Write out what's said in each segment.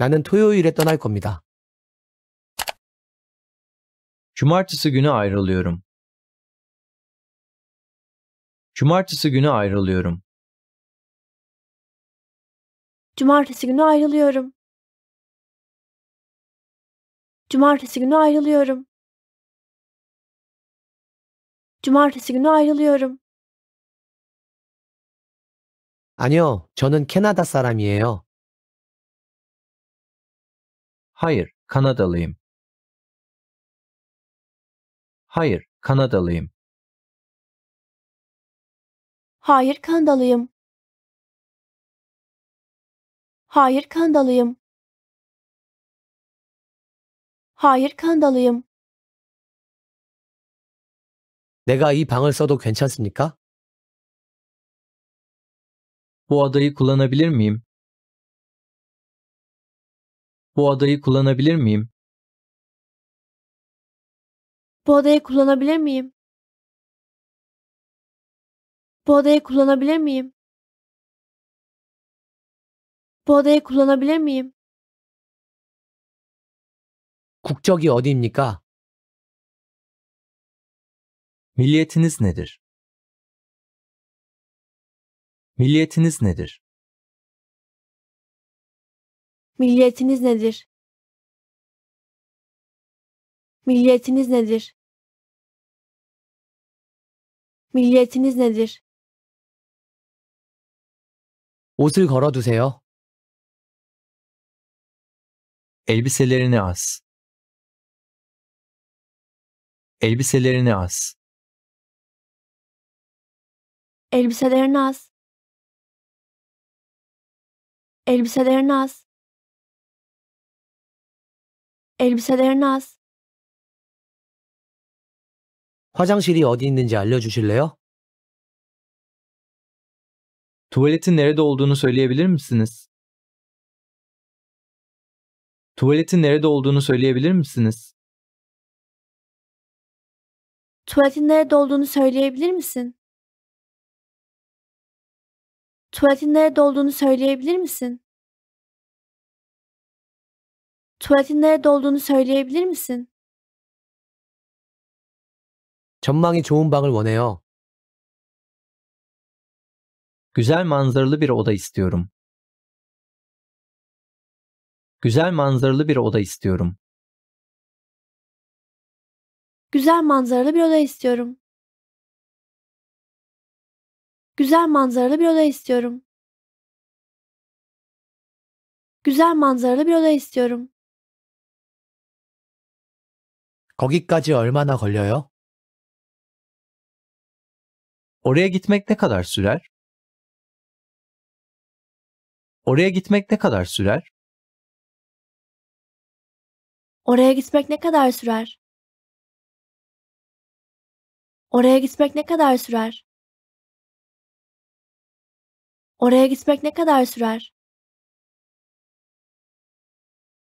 나는 토요일에 떠날 겁니다. Cumartesi günü ayrılıyorum. Cumartesi günü ayrılıyorum. Cumartesi günü ayrılıyorum. Cumartesi günü ayrılıyorum. Cumartesi günü ayrılıyorum. 아니요, 저는 캐나다 사람이에요. Hayır, Kanadalıyım. Hayır, Kanadalıyım. Hayır, Kanadalıyım. Hayır, Kanadalıyım. Hayır, Kanadalıyım. 내가 이 방을 써도 괜찮습니까? Bu adayı kullanabilir miyim? Bu adayı kullanabilir miyim? Bu adayı kullanabilir miyim? Bu adayı kullanabilir miyim? Bu adayı kullanabilir miyim? 국적이 어디입니까? Milliyetiniz nedir? Milliyetiniz nedir? Milliyetiniz nedir? Milliyetiniz nedir? Milliyetiniz nedir? 옷을 걸어두세요. Elbiselerini as. Elbiselerini as. Elbiselerini as. Elbiselerini as elbiselerini az. 화장실이 어디 있는지 알려주실래요? Tuvaletin nerede olduğunu söyleyebilir misiniz? Tuvaletin nerede olduğunu söyleyebilir misiniz? Tuvaletin nerede olduğunu söyleyebilir misin? Tuvaletin nerede olduğunu söyleyebilir misin? Tuvaletin nerede olduğunu söyleyebilir misin? 전망이 좋은 방을 원해요. Güzel manzaralı bir oda istiyorum. Güzel manzaralı bir oda istiyorum. Güzel manzaralı bir oda istiyorum. Güzel manzaralı bir oda istiyorum. Güzel manzaralı bir oda istiyorum. Kogi까지 얼마나 걸려요? Oraya gitmek ne kadar sürer? Oraya gitmek ne kadar sürer? Oraya gitmek ne kadar sürer? Oraya gitmek ne kadar sürer? Oraya gitmek ne kadar sürer?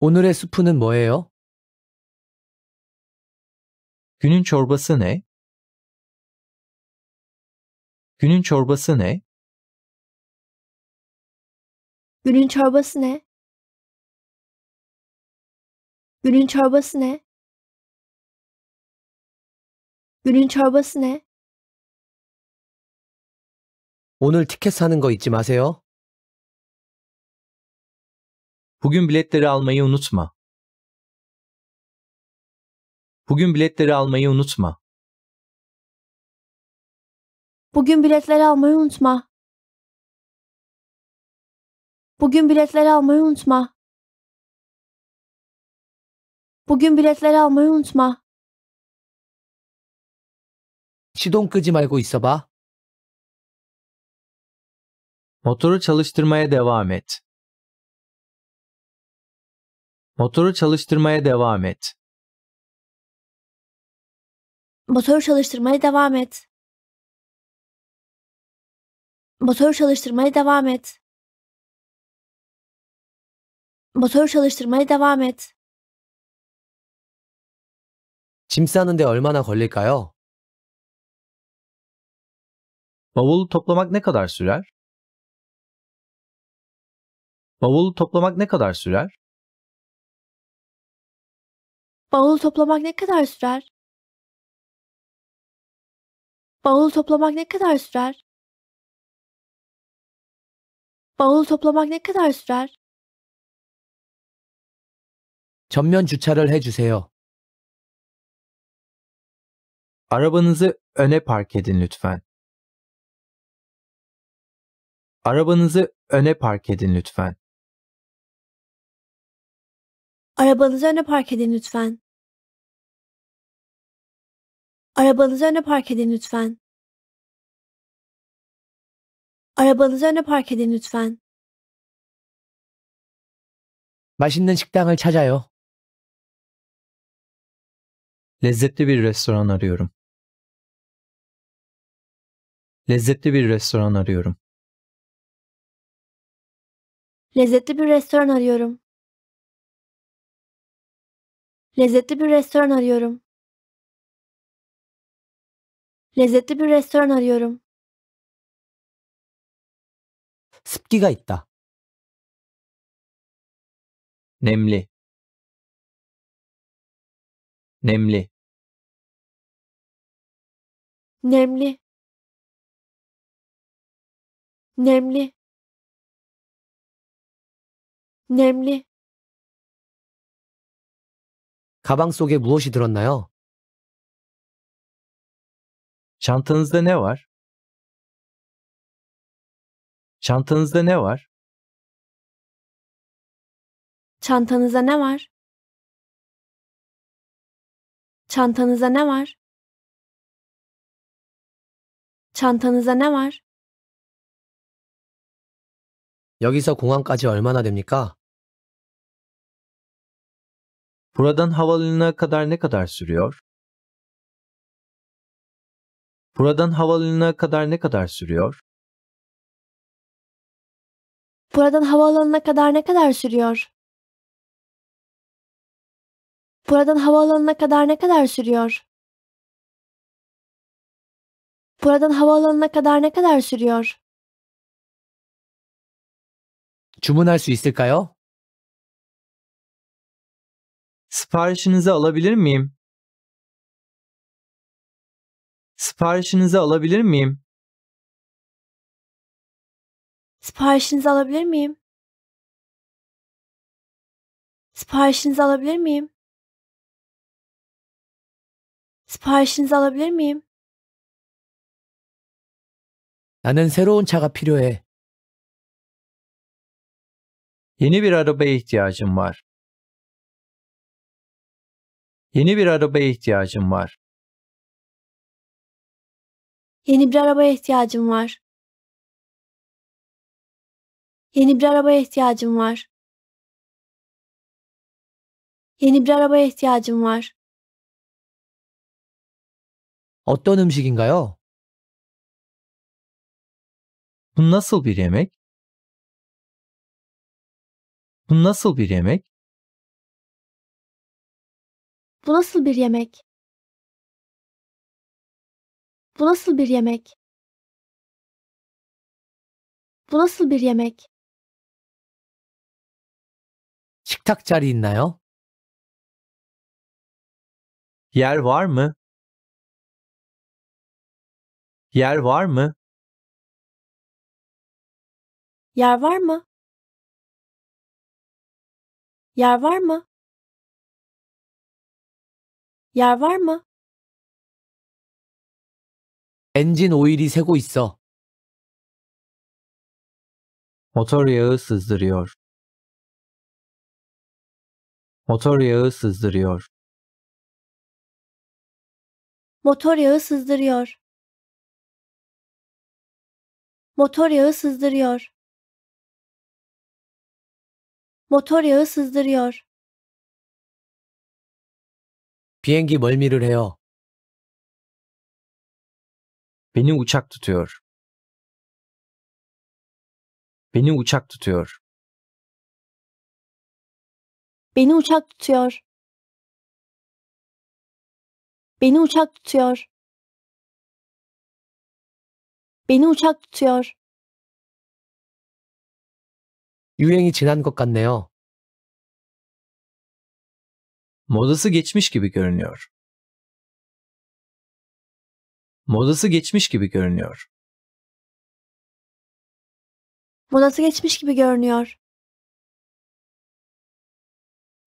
오늘의 수프는 뭐예요? Günün çorbası ne? Günün çorbası ne? Günün çorbası ne? Günün çorbası ne? günün çorbası ne? 오늘 티켓 사는 거 잊지 마세요. Bugün biletleri almayı unutma. Bugün biletleri almayı unutma. Bugün biletleri almayı unutma. Bugün biletleri almayı unutma. Bugün biletleri almayı unutma. 시동 끄지 말고 있어봐. Motoru çalıştırmaya devam et. Motoru çalıştırmaya devam et. Motoru çalıştırmaya devam et. Motoru çalıştırmaya devam et. Motoru çalıştırmaya devam et. 짐 싸는데 얼마나 걸릴까요? Bavul toplamak ne kadar sürer? Bavul toplamak ne kadar sürer? Bavul toplamak ne kadar sürer? Bavul toplamak ne kadar sürer? Bavul toplamak ne kadar sürer? 전면 주차를 해주세요. Arabanızı öne park edin lütfen. Arabanızı öne park edin lütfen. Arabanızı öne park edin lütfen. Arabanızı öne park edin lütfen. Arabanızı öne park edin lütfen. 맛있는 식당을 찾아요. Lezzetli bir restoran arıyorum. Lezzetli bir restoran arıyorum. Lezzetli bir restoran arıyorum. Lezzetli bir restoran arıyorum. Lezzetli bir restoran arıyorum. 습기가 있다. nemli nemli Nemli. Nemli. Nemli. 가방 속에 무엇이 들었나요? Çantanızda ne var? Çantanızda ne var? Çantanızda ne var? Çantanızda ne var? Çantanızda ne var? 여기서 공항까지 얼마나 됩니까? Buradan havalanına kadar ne kadar sürüyor? Buradan havaalanına kadar ne kadar sürüyor? Buradan havaalanına kadar ne kadar sürüyor? Buradan havaalanına kadar ne kadar sürüyor? Buradan havaalanına kadar ne kadar sürüyor? 주문할 수 있을까요? Siparişinizi alabilir miyim? Siparişinizi alabilir miyim? Siparişinizi alabilir miyim? Siparişinizi alabilir miyim? Siparişinizi alabilir miyim? 나는 새로운 차가 필요해. Yeni bir arabaya ihtiyacım var. Yeni bir arabaya ihtiyacım var. Yeni bir arabaya ihtiyacım var. Yeni bir arabaya ihtiyacım var. Yeni bir arabaya ihtiyacım var. 어떤 음식인가요? Bu nasıl bir yemek? Bu nasıl bir yemek? Bu nasıl bir yemek? Bu nasıl bir yemek? Bu nasıl bir yemek? 식탁 자리 있나요? Yer var mı? Yer var mı? Yer var mı? Yer var mı? Yer var mı? 엔진 오일이 새고 있어. Motor yağı sızdırıyor. Motor yağı sızdırıyor. Motor yağı sızdırıyor. Motor yağı sızdırıyor. Motor yağı sızdırıyor. 비행기 멀미를 해요. Beni uçak tutuyor. Beni uçak tutuyor. Beni uçak tutuyor. Beni uçak tutuyor. Beni uçak tutuyor. 유행이 지난 것 같네요. Modası geçmiş gibi görünüyor modası geçmiş gibi görünüyor. Modası geçmiş gibi görünüyor.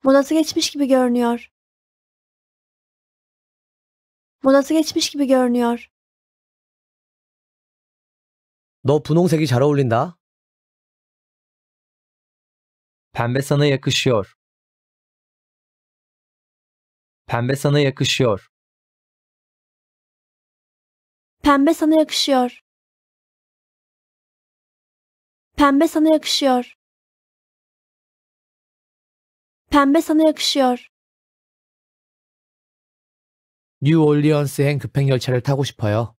Modası geçmiş gibi görünüyor. Modası geçmiş gibi görünüyor. 너 분홍색이 잘 어울린다. Pembe sana yakışıyor. Pembe sana yakışıyor. Pembe sana yakışıyor. Pembe sana yakışıyor. Pembe sana yakışıyor. 뉴올리언스행 급행열차를 타고 싶어요.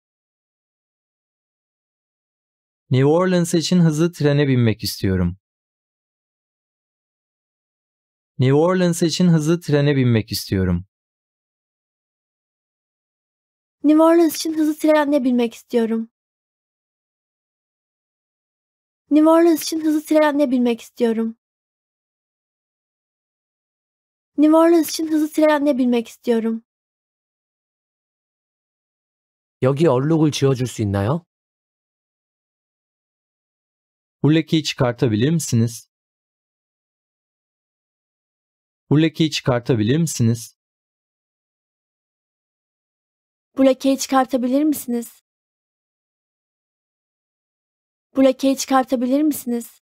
New Orleans için hızlı trene binmek istiyorum. New Orleans için hızlı trene binmek istiyorum. New Orleans için hızlı trenle bilmek istiyorum. New Orleans için hızlı trenle bilmek istiyorum. New Orleans için hızlı trenle bilmek istiyorum. 여기 얼룩을 지워줄 수 있나요? Bu çıkartabilir misiniz? Bu çıkartabilir misiniz? Bu lekeyi çıkartabilir misiniz? Bu lekeyi çıkartabilir misiniz?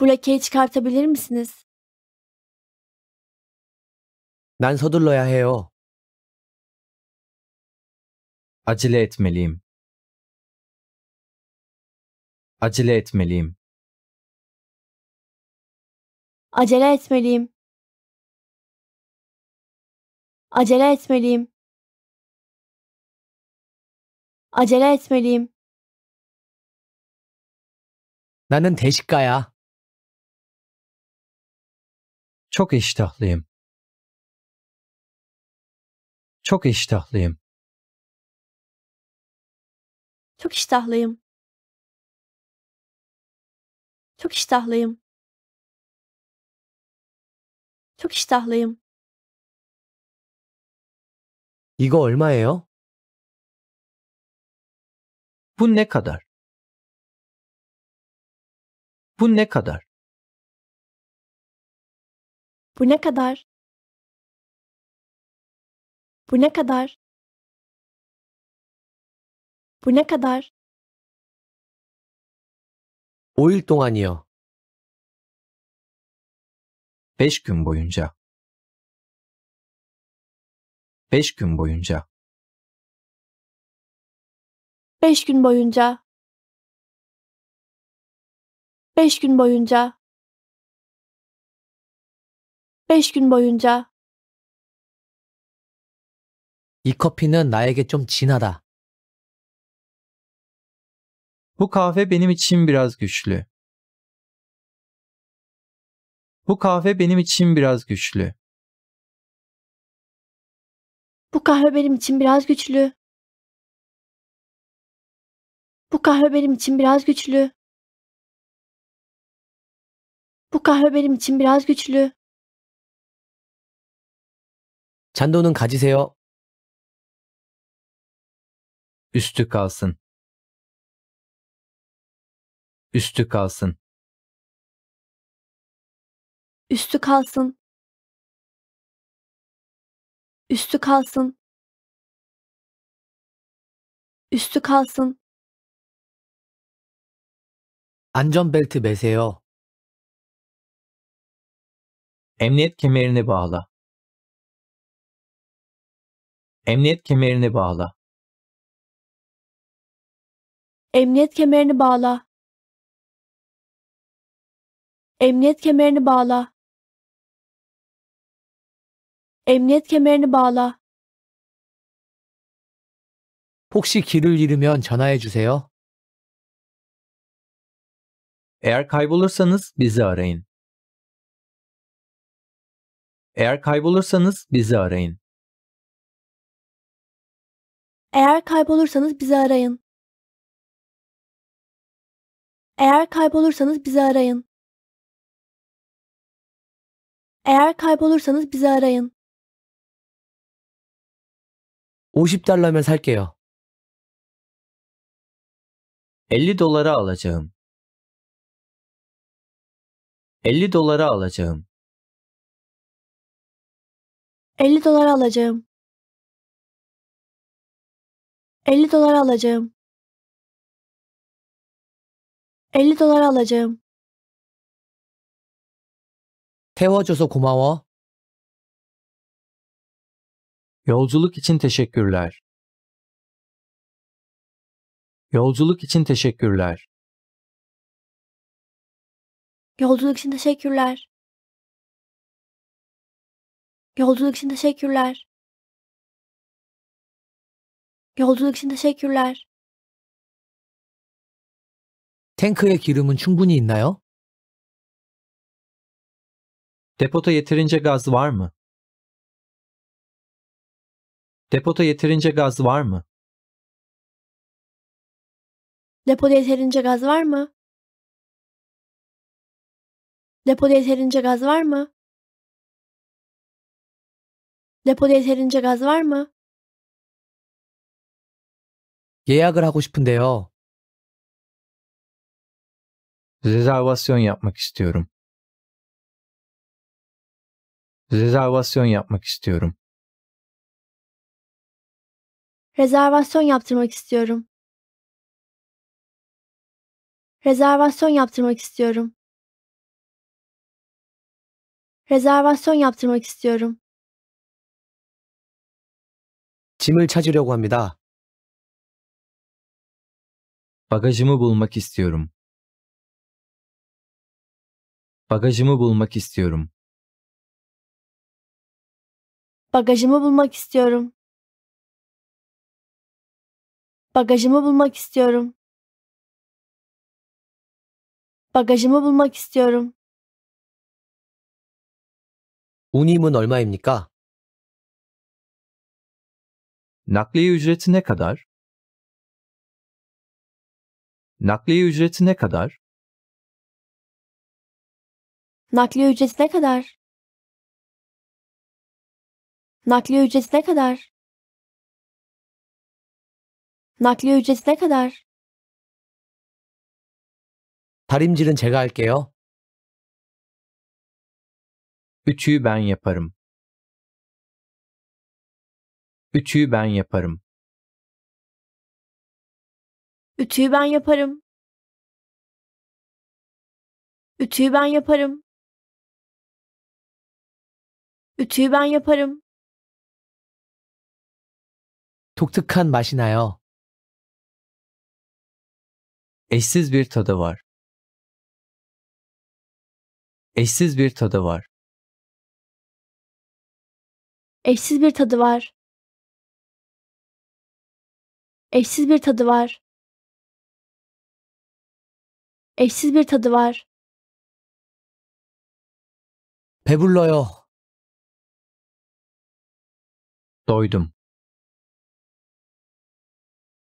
Bu lekeyi çıkartabilir misiniz? 난 서둘러야 해요. Acele etmeliyim. Acele etmeliyim. Acele etmeliyim. Acele etmeliyim. Acele etmeliyim. 나는 대식가야. Çok iştahlıyım. Çok iştahlıyım. Çok iştahlıyım. Çok iştahlıyım. Çok iştahlıyım. 이거 얼마예요? Bu ne kadar? Bu ne kadar? Bu ne kadar? Bu ne kadar? Bu ne kadar? 5일 동안이요. 5 gün boyunca. Beş gün boyunca. Beş gün boyunca. Beş gün boyunca. Beş gün boyunca. 이 커피는 나에게 좀 진하다. Bu kahve benim için biraz güçlü. Bu kahve benim için biraz güçlü. Bu kahve benim için biraz güçlü. Bu kahve benim için biraz güçlü. Bu kahve benim için biraz güçlü. 잔도는 가지세요. Üstü kalsın. Üstü kalsın. Üstü kalsın. Üstü kalsın. üstü kalsın. 안전벨트 매세요. Emniyet kemerini bağla. Emniyet kemerini bağla. Emniyet kemerini bağla. Emniyet kemerini bağla emniyet kemerini bağla. 혹시 길을 잃으면 전화해 주세요. Eğer kaybolursanız bizi arayın. Eğer kaybolursanız bizi arayın. Eğer kaybolursanız bizi arayın. Eğer kaybolursanız bizi arayın. Eğer kaybolursanız bizi arayın. 50달러면 살게요. 50 dolara alacağım. 50 dolara alacağım. 50 dolara alacağım. 50 dolara alacağım. 50 dolara alacağım. 태워줘서 고마워. Yolculuk için teşekkürler. Yolculuk için teşekkürler. Yolculuk için teşekkürler. Yolculuk için teşekkürler. Yolculuk için teşekkürler. 탱크에 기름은 충분히 있나요? Depoda yeterince gaz var mı? Depoda yeterince gaz var mı? Depoda yeterince gaz var mı? Depoda yeterince gaz var mı? Depoda yeterince gaz var mı? 예약을 하고 싶은데요. Rezervasyon yapmak istiyorum. Rezervasyon yapmak istiyorum. Rezervasyon yaptırmak istiyorum. Rezervasyon yaptırmak istiyorum. Rezervasyon yaptırmak istiyorum. 짐을 찾으려고 합니다. Bagajımı bulmak istiyorum. Bagajımı bulmak istiyorum. Bagajımı bulmak istiyorum. Bagajımı bulmak istiyorum. Bagajımı bulmak istiyorum. 운임은 얼마입니까? Nakliye ücreti ne kadar? Nakliye ücreti ne kadar? Nakliye ücreti ne kadar? Nakliye ücreti ne kadar? nakliye ücreti ne kadar? 다림질은 제가 할게요. Ütüyü ben yaparım. Ütüyü ben yaparım. Ütüyü ben yaparım. Ütüyü ben yaparım. Ütüyü ben yaparım. 독특한 맛이 나요. Eşsiz bir tadı var. Eşsiz bir tadı var. Eşsiz bir tadı var. Eşsiz bir tadı var. Eşsiz bir tadı var. 배불러요. Doydum.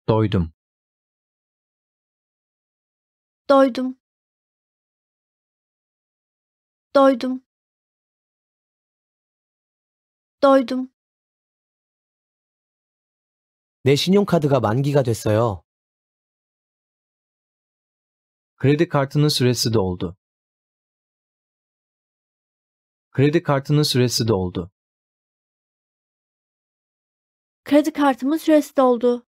Doydum. Doydum. Doydum. Doydum. 내 신용카드가 만기가 됐어요. Kredi kartının süresi doldu. Kredi kartının süresi doldu. Kredi kartımın süresi doldu.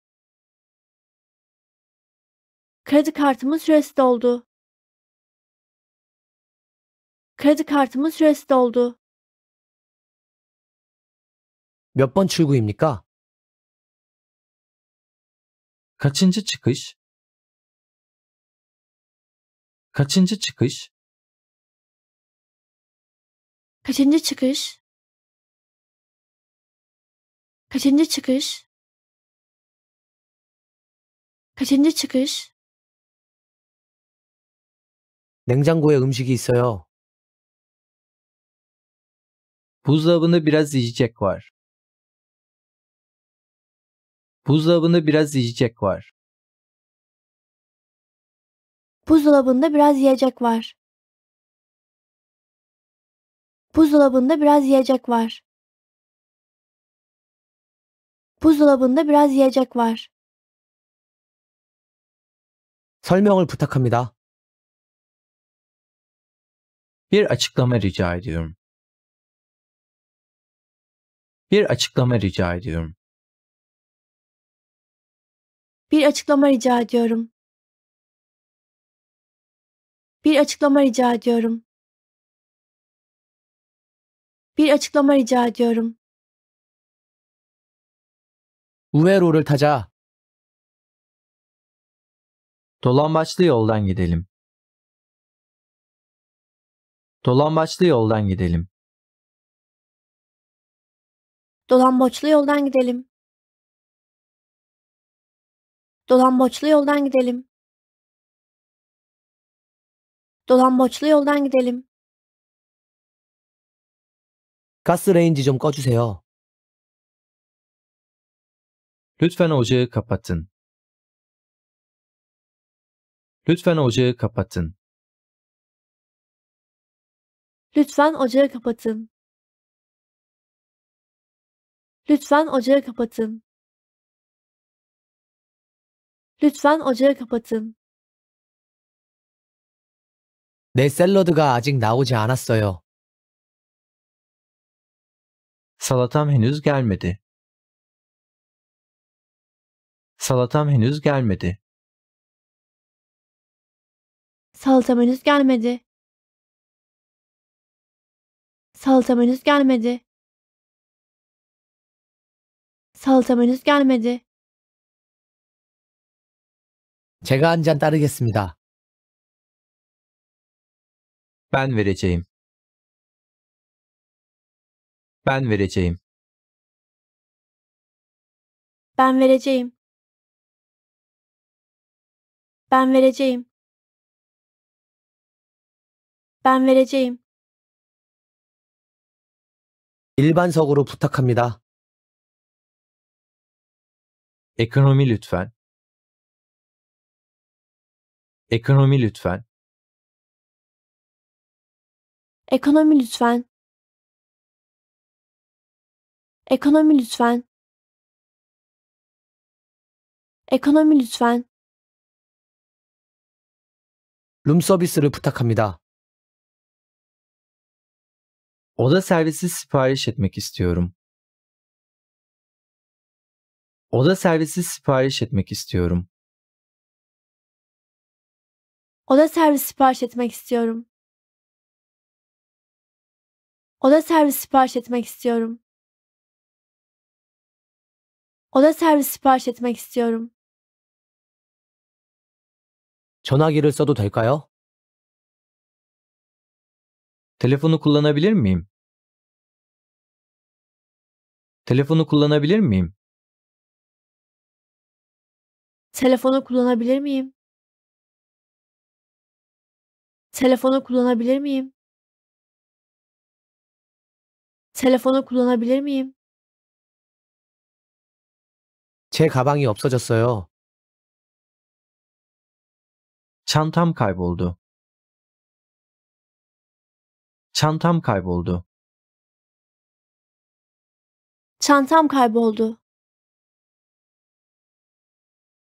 Kredi kartımın süresi doldu. Kredi kartımın süresi doldu. 몇번 출구입니까? Kaçıncı çıkış? Kaçıncı çıkış? Kaçıncı çıkış? Kaçıncı çıkış? Kaçıncı çıkış? 냉장고에 음식이 있어요. Buzdolabında biraz yiyecek var. Buzdolabında biraz yiyecek var. Buzdolabında biraz yiyecek var. Buzdolabında biraz yiyecek var. Buzdolabında biraz yiyecek var. 설명을 부탁합니다. Bir açıklama rica ediyorum. Bir açıklama rica ediyorum. Bir açıklama rica ediyorum. Bir açıklama rica ediyorum. Bir açıklama rica ediyorum. 우회로를 타자. Dolambaçlı yoldan gidelim. Dolambaçlı yoldan gidelim. Dolambaçlı yoldan gidelim. Dolambaçlı yoldan gidelim. Dolambaçlı yoldan gidelim. Gaz rengi, 좀 꺼주세요. Lütfen ocağı kapatın. Lütfen ocağı kapatın. Lütfen ocağı kapatın. Lütfen ocağı kapatın. Lütfen ocağı kapatın. 내 샐러드가 아직 나오지 않았어요. Salatam henüz gelmedi. Salatam henüz gelmedi. Salatam henüz gelmedi. Salatam henüz gelmedi. Salatam henüz gelmedi. 제가 한잔 따르겠습니다. Ben vereceğim. Ben vereceğim. Ben vereceğim. Ben vereceğim. Ben vereceğim. 일반석으로 부탁합니다. Ekonomi lütfen. Ekonomi lütfen. Ekonomi lütfen. Ekonomi lütfen. Ekonomi lütfen. 룸 서비스를 부탁합니다. Oda servisi sipariş etmek istiyorum. Oda servisi sipariş etmek istiyorum. Oda servisi sipariş etmek istiyorum. Oda servisi sipariş etmek istiyorum. Oda servisi sipariş etmek istiyorum. 전화기를 써도 될까요? Telefonu kullanabilir miyim? Telefonu kullanabilir miyim? Telefonu kullanabilir miyim? Telefonu kullanabilir miyim? Telefonu kullanabilir miyim? 제 가방이 없어졌어요. Çantam kayboldu. Çantam kayboldu. Çantam kayboldu.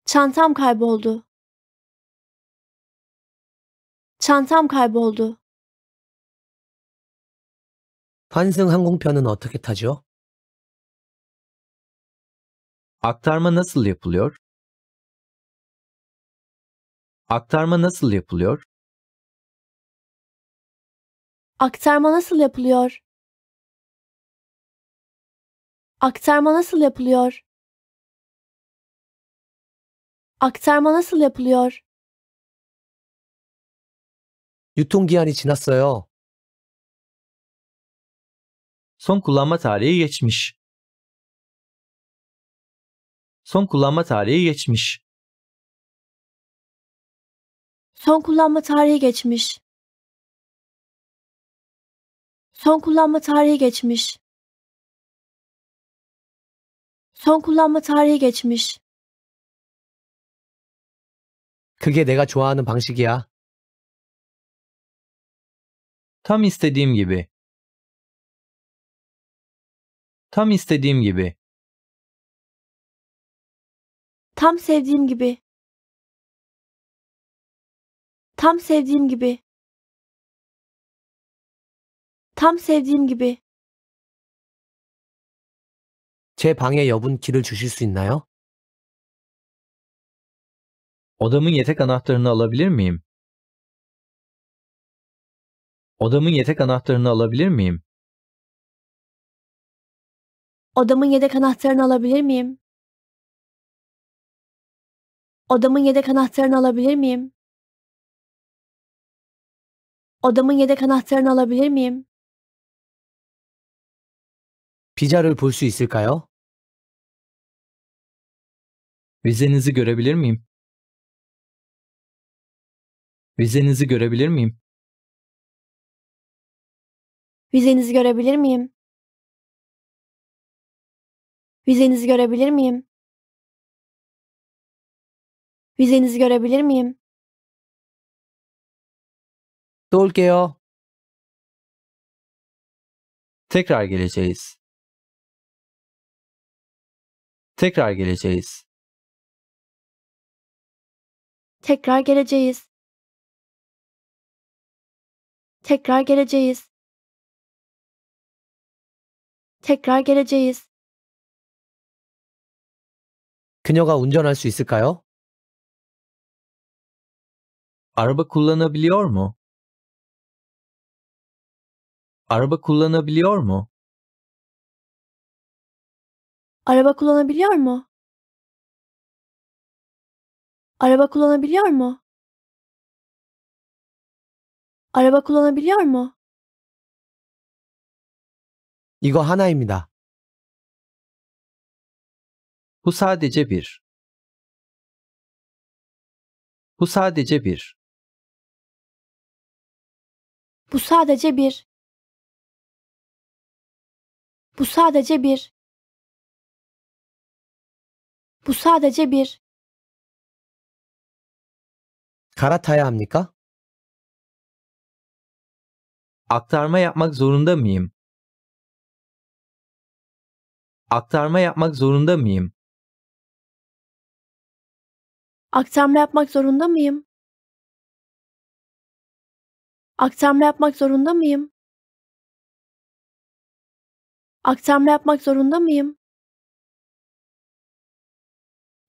Çantam kayboldu. Çantam kayboldu. 환승 항공편은 어떻게 타죠? Aktarma nasıl yapılıyor? Aktarma nasıl yapılıyor? Aktarma nasıl yapılıyor? Aktarma nasıl yapılıyor? Aktarma nasıl yapılıyor? 유통기한이 지났어요. Son kullanma tarihi geçmiş. Son kullanma tarihi geçmiş. Son kullanma tarihi geçmiş. Son kullanma tarihi geçmiş. Son kullanma tarihi geçmiş. 그게 내가 좋아하는 방식이야. Tam istediğim gibi. Tam istediğim gibi. Tam sevdiğim gibi. Tam sevdiğim gibi. Tam sevdiğim gibi. 제 방에 여분 키를 주실 수 있나요? Odamın yetek anahtarını alabilir miyim? Odamın yetek anahtarını alabilir miyim? Odamın yedek anahtarını alabilir miyim? Odamın yedek anahtarını alabilir miyim? Odamın yedek anahtarını alabilir miyim? Pizza'를 볼수 있을까요? Vizenizi görebilir miyim? Vizenizi görebilir miyim? Vizenizi görebilir miyim? Vizenizi görebilir miyim? Vizenizi görebilir miyim? 또 올게요. Tekrar geleceğiz. Tekrar geleceğiz. Tekrar geleceğiz. Tekrar geleceğiz. Tekrar geleceğiz. 그녀가 운전할 수 있을까요? Araba kullanabiliyor mu? Araba kullanabiliyor mu? Araba kullanabiliyor mu? Araba kullanabiliyor mu? Araba kullanabiliyor mu? 이거 하나입니다. Bu sadece bir. Bu sadece bir. Bu sadece bir. Bu sadece bir. Bu sadece bir. 갈아타야 합니까? Aktarma yapmak zorunda mıyım? Aktarma yapmak zorunda mıyım? Aktarma yapmak zorunda mıyım? Aktarma yapmak zorunda mıyım? Aktarma yapmak zorunda mıyım?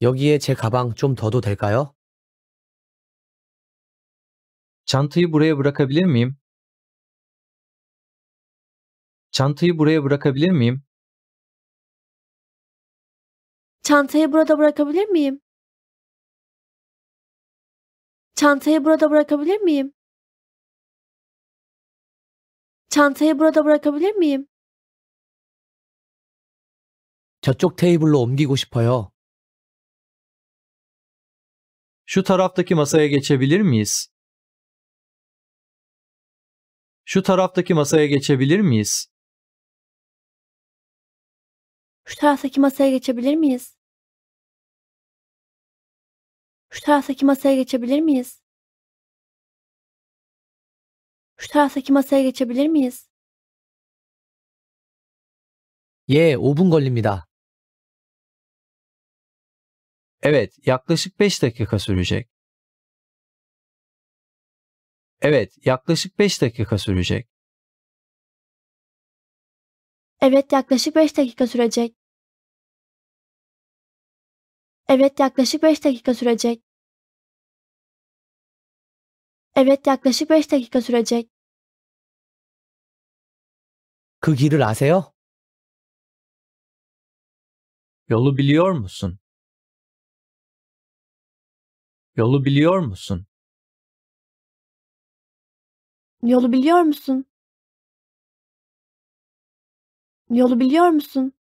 여기에 제 가방 좀 더도 될까요? Çantayı buraya bırakabilir miyim? Çantayı buraya bırakabilir miyim? Çantayı burada bırakabilir miyim? Çantayı burada bırakabilir miyim? Çantayı burada bırakabilir miyim? 저쪽 테이블로 옮기고 싶어요. Şu taraftaki masaya geçebilir miyiz? Şu taraftaki masaya geçebilir miyiz? Şu taraftaki masaya geçebilir miyiz? Şu taraftaki masaya geçebilir miyiz? Şu taraftaki masaya geçebilir miyiz? 예, 5분 걸립니다. Evet, yaklaşık 5 dakika sürecek. Evet, yaklaşık 5 dakika sürecek. Evet, yaklaşık 5 dakika sürecek. Evet, yaklaşık 5 dakika sürecek. Evet, yaklaşık 5 dakika sürecek. 그 길을 아세요? Yolu biliyor musun? Yolu biliyor musun? Yolu biliyor musun? Yolu biliyor musun?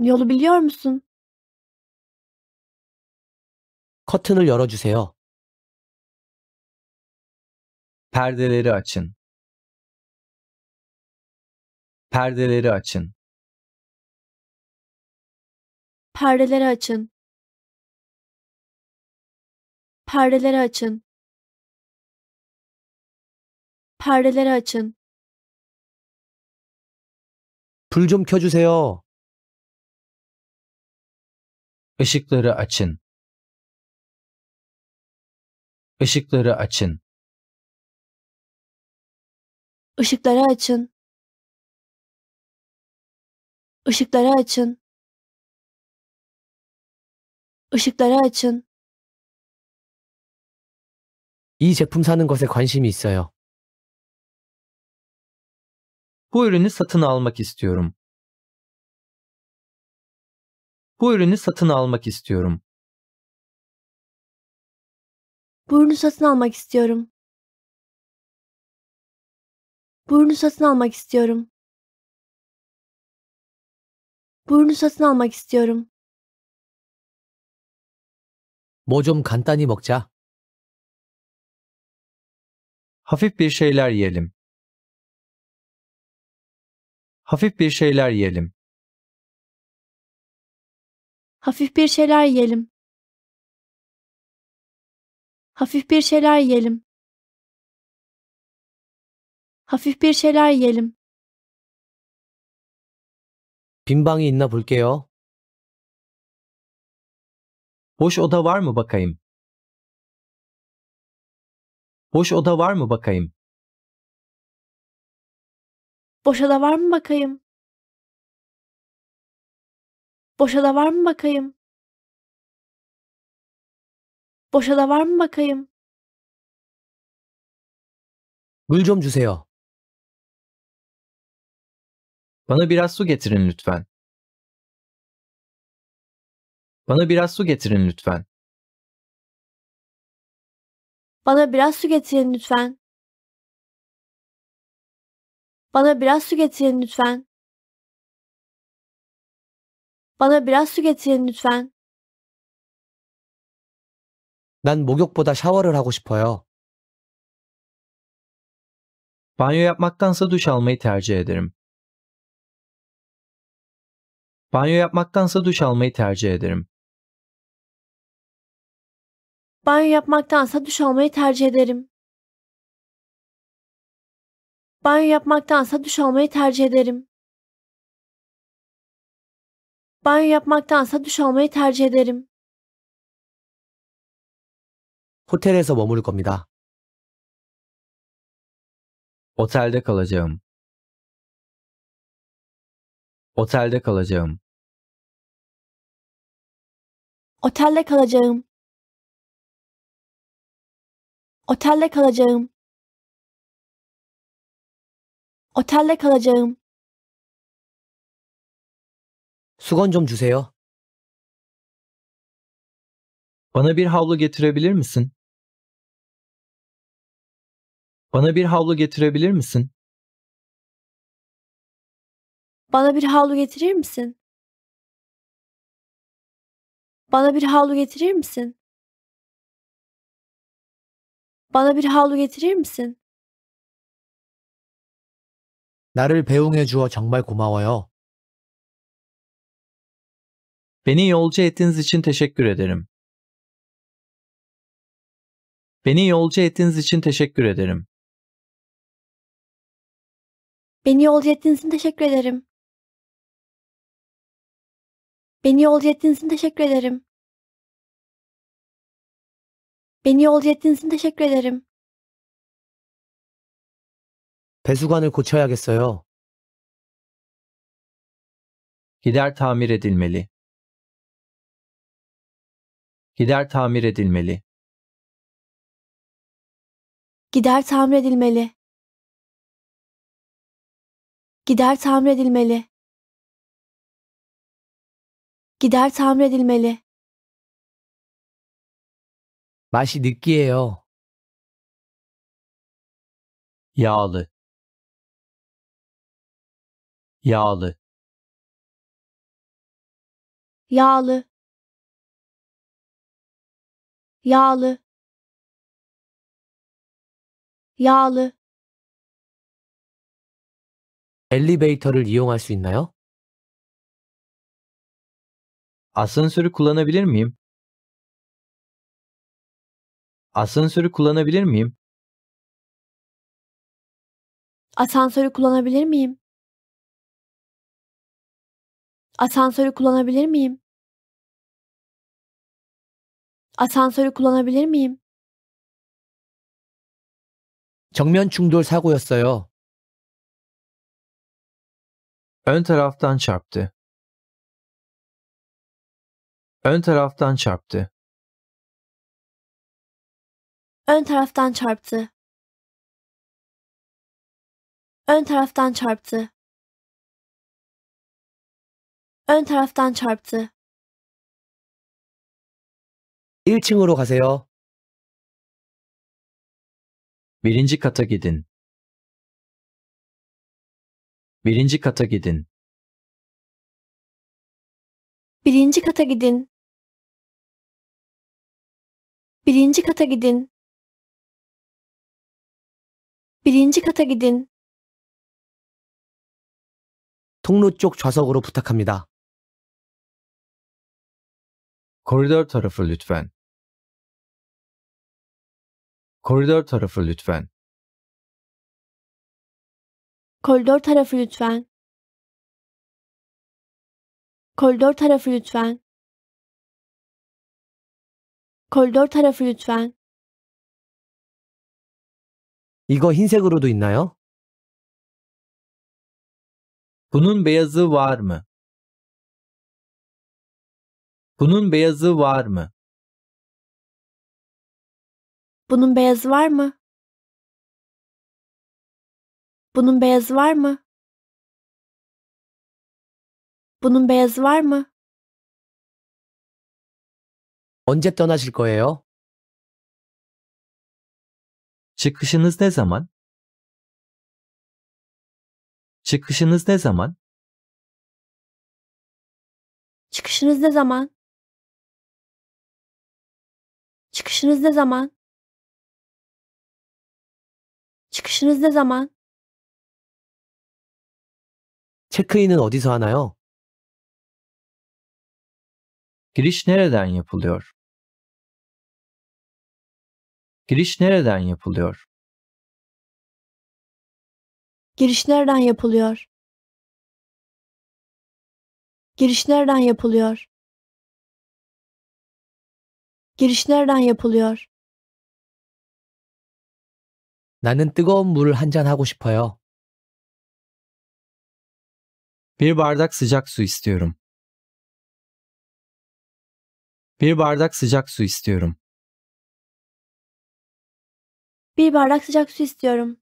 Yolu biliyor musun? 커튼을 열어주세요. Perdeleri açın. Perdeleri açın. Perdeleri açın. Perdeleri açın. Perdeleri açın. 불좀 켜주세요. Işıkları açın. Işıkları açın. Işıkları açın. Işıkları açın. Işıkları açın. 이 제품 사는 것에 관심이 있어요. Bu ürünü satın almak istiyorum. Bu ürünü satın almak istiyorum. Bu ürünü satın almak istiyorum. Bu ürünü satın almak istiyorum. Bu ürünü satın almak istiyorum. 뭐좀 간단히 먹자. Hafif bir şeyler yiyelim. Hafif bir şeyler yiyelim. Hafif bir şeyler yiyelim. Hafif bir şeyler yiyelim. Hafif bir şeyler yiyelim. 빈 방이 있나 Boş oda var mı bakayım? Boş oda var mı bakayım? Boş oda var mı bakayım? Boş oda var mı bakayım? Boş oda var mı bakayım? 물좀 주세요. Bana biraz su getirin lütfen. Bana biraz su getirin lütfen. Bana biraz su getirin lütfen. Bana biraz su getirin lütfen. Bana biraz su getirin lütfen. 난 목욕보다 샤워를 하고 싶어요. Banyo yapmaktansa duş almayı tercih ederim. Banyo yapmaktansa duş almayı tercih ederim. Banyo yapmaktansa duş almayı tercih ederim. Banyo yapmaktansa duş almayı tercih ederim. Banyo yapmaktansa duş almayı tercih ederim. 호텔에서 머무를 겁니다. Otelde kalacağım. Otelde kalacağım. Otelde kalacağım. Otelde kalacağım. Otelde kalacağım. 수건 좀 주세요. Bana bir havlu getirebilir misin? Bana bir havlu getirebilir misin? Bana bir havlu getirir misin? Bana bir havlu getirir misin? Bana bir havlu getirir misin? 나를 배웅해 주어 정말 고마워요. Beni yolcu ettiğiniz için teşekkür ederim. Beni yolcu ettiğiniz için teşekkür ederim. Beni yolcu ettiğiniz için teşekkür ederim. Beni yolcu ettiğiniz için teşekkür ederim. Beni yolcu ettiğiniz için teşekkür ederim. 배수관을 고쳐야겠어요. Gider tamir edilmeli. Gider tamir edilmeli. Gider tamir edilmeli. Gider tamir edilmeli. Gider tamir edilmeli. 맛이 느끼해요. yağlı yağlı yağlı yağlı yağlı 엘리베이터를 이용할 수 있나요? Asansörü kullanabilir miyim? Asansörü kullanabilir miyim? Asansörü kullanabilir miyim? Asansörü kullanabilir miyim? Asansörü kullanabilir miyim? 정면 충돌 사고였어요. Ön taraftan çarptı. Ön taraftan çarptı. Ön taraftan çarptı. Ön taraftan çarptı. Ön taraftan çarptı. 1층으로 가세요. Birinci kata gidin. Birinci kata gidin. Birinci kata gidin. Birinci kata gidin birinci kata gidin. 통로 쪽 좌석으로 부탁합니다. Koridor tarafı lütfen. Koridor tarafı lütfen. Koridor tarafı lütfen. Koridor tarafı lütfen. Koridor tarafı lütfen. 이거 흰색으로도 있나요? Bunun beyazı var mı? Bunun beyazı var mı? Bunun beyazı var mı? Bunun beyazı var mı? Bunun beyazı var mı? 언제 떠나실 거예요? Çıkışınız ne zaman? Çıkışınız ne zaman? Çıkışınız ne zaman? Çıkışınız ne zaman? Çıkışınız ne zaman? Check-inin 어디서 하나요? Giriş nereden yapılıyor? Giriş nereden yapılıyor? Giriş nereden yapılıyor? Giriş nereden yapılıyor? Giriş nereden yapılıyor? 나는 뜨거운 물을 한잔 하고 싶어요. Bir bardak sıcak su istiyorum. Bir bardak sıcak su istiyorum. Bir bardak sıcak su istiyorum.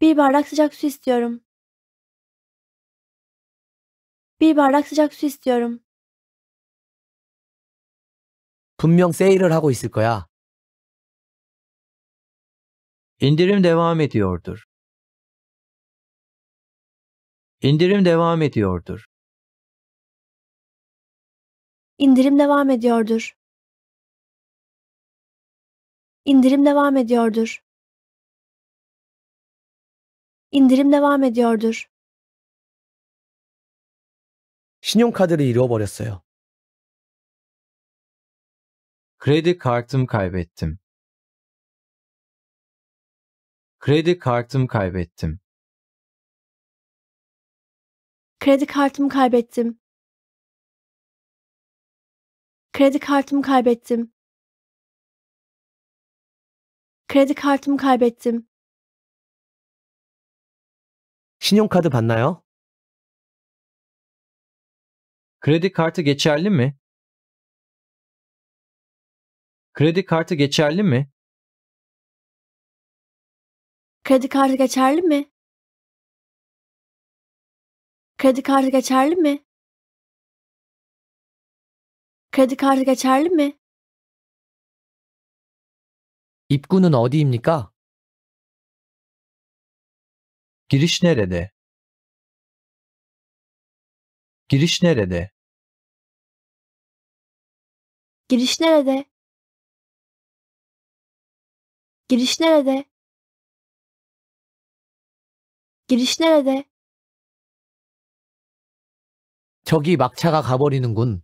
Bir bardak sıcak su istiyorum. Bir bardak sıcak su istiyorum. 분명 세일을 하고 있을 거야. İndirim devam ediyordur. İndirim devam ediyordur. İndirim devam ediyordur. İndirim devam ediyordur. İndirim devam ediyordur. 신용카드를 잃어버렸어요. Kredi kartım kaybettim. Kredi kartım kaybettim. Kredi kartımı kaybettim. Kredi kartımı kaybettim kredi kartımı kaybettim. 신용카드 받나요? Kredi kartı geçerli mi? Kredi kartı geçerli mi? Kredi kartı geçerli mi? Kredi kartı geçerli mi? Kredi kartı geçerli mi? 입구는 어디입니까? Giriş nerede? Giriş nerede? Giriş nerede? Giriş nerede? Giriş nerede? 저기 막차가 가버리는군.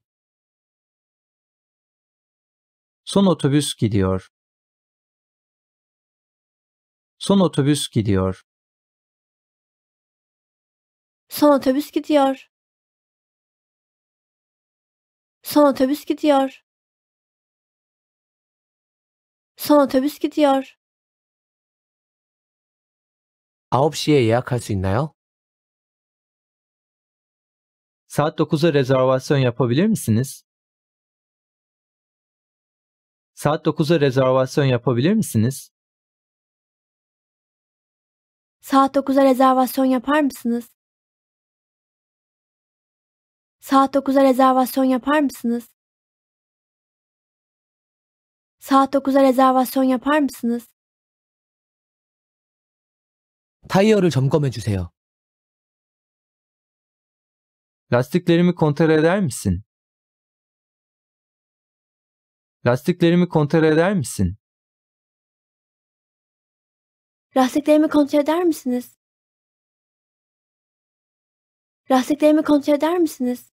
Son otobüs gidiyor. Son otobüs gidiyor. Son otobüs gidiyor. Son otobüs gidiyor. Son otobüs gidiyor. 9시에 예약할 수 있나요? Saat 9'a rezervasyon yapabilir misiniz? Saat 9'a rezervasyon yapabilir misiniz? Saat 9'a rezervasyon yapar mısınız? Saat 9'a rezervasyon yapar mısınız? Saat 9'a rezervasyon yapar mısınız? 타이어를 점검해 주세요. Lastiklerimi kontrol eder misin? Lastiklerimi kontrol eder misin? Lastiklerimi kontrol eder misiniz? Lastiklerimi kontrol eder misiniz?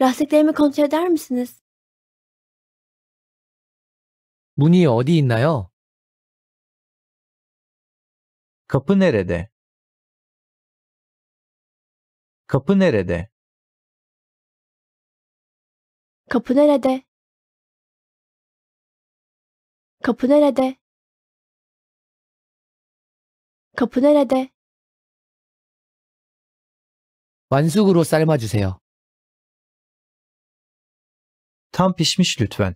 lastiklerimi kontrol eder misiniz? 문이 어디 있나요? Kapı nerede? Kapı nerede? Kapı nerede? Kapı nerede? 거푸나라다. 완숙으로 삶아주세요. Tam pişmiş lütfen.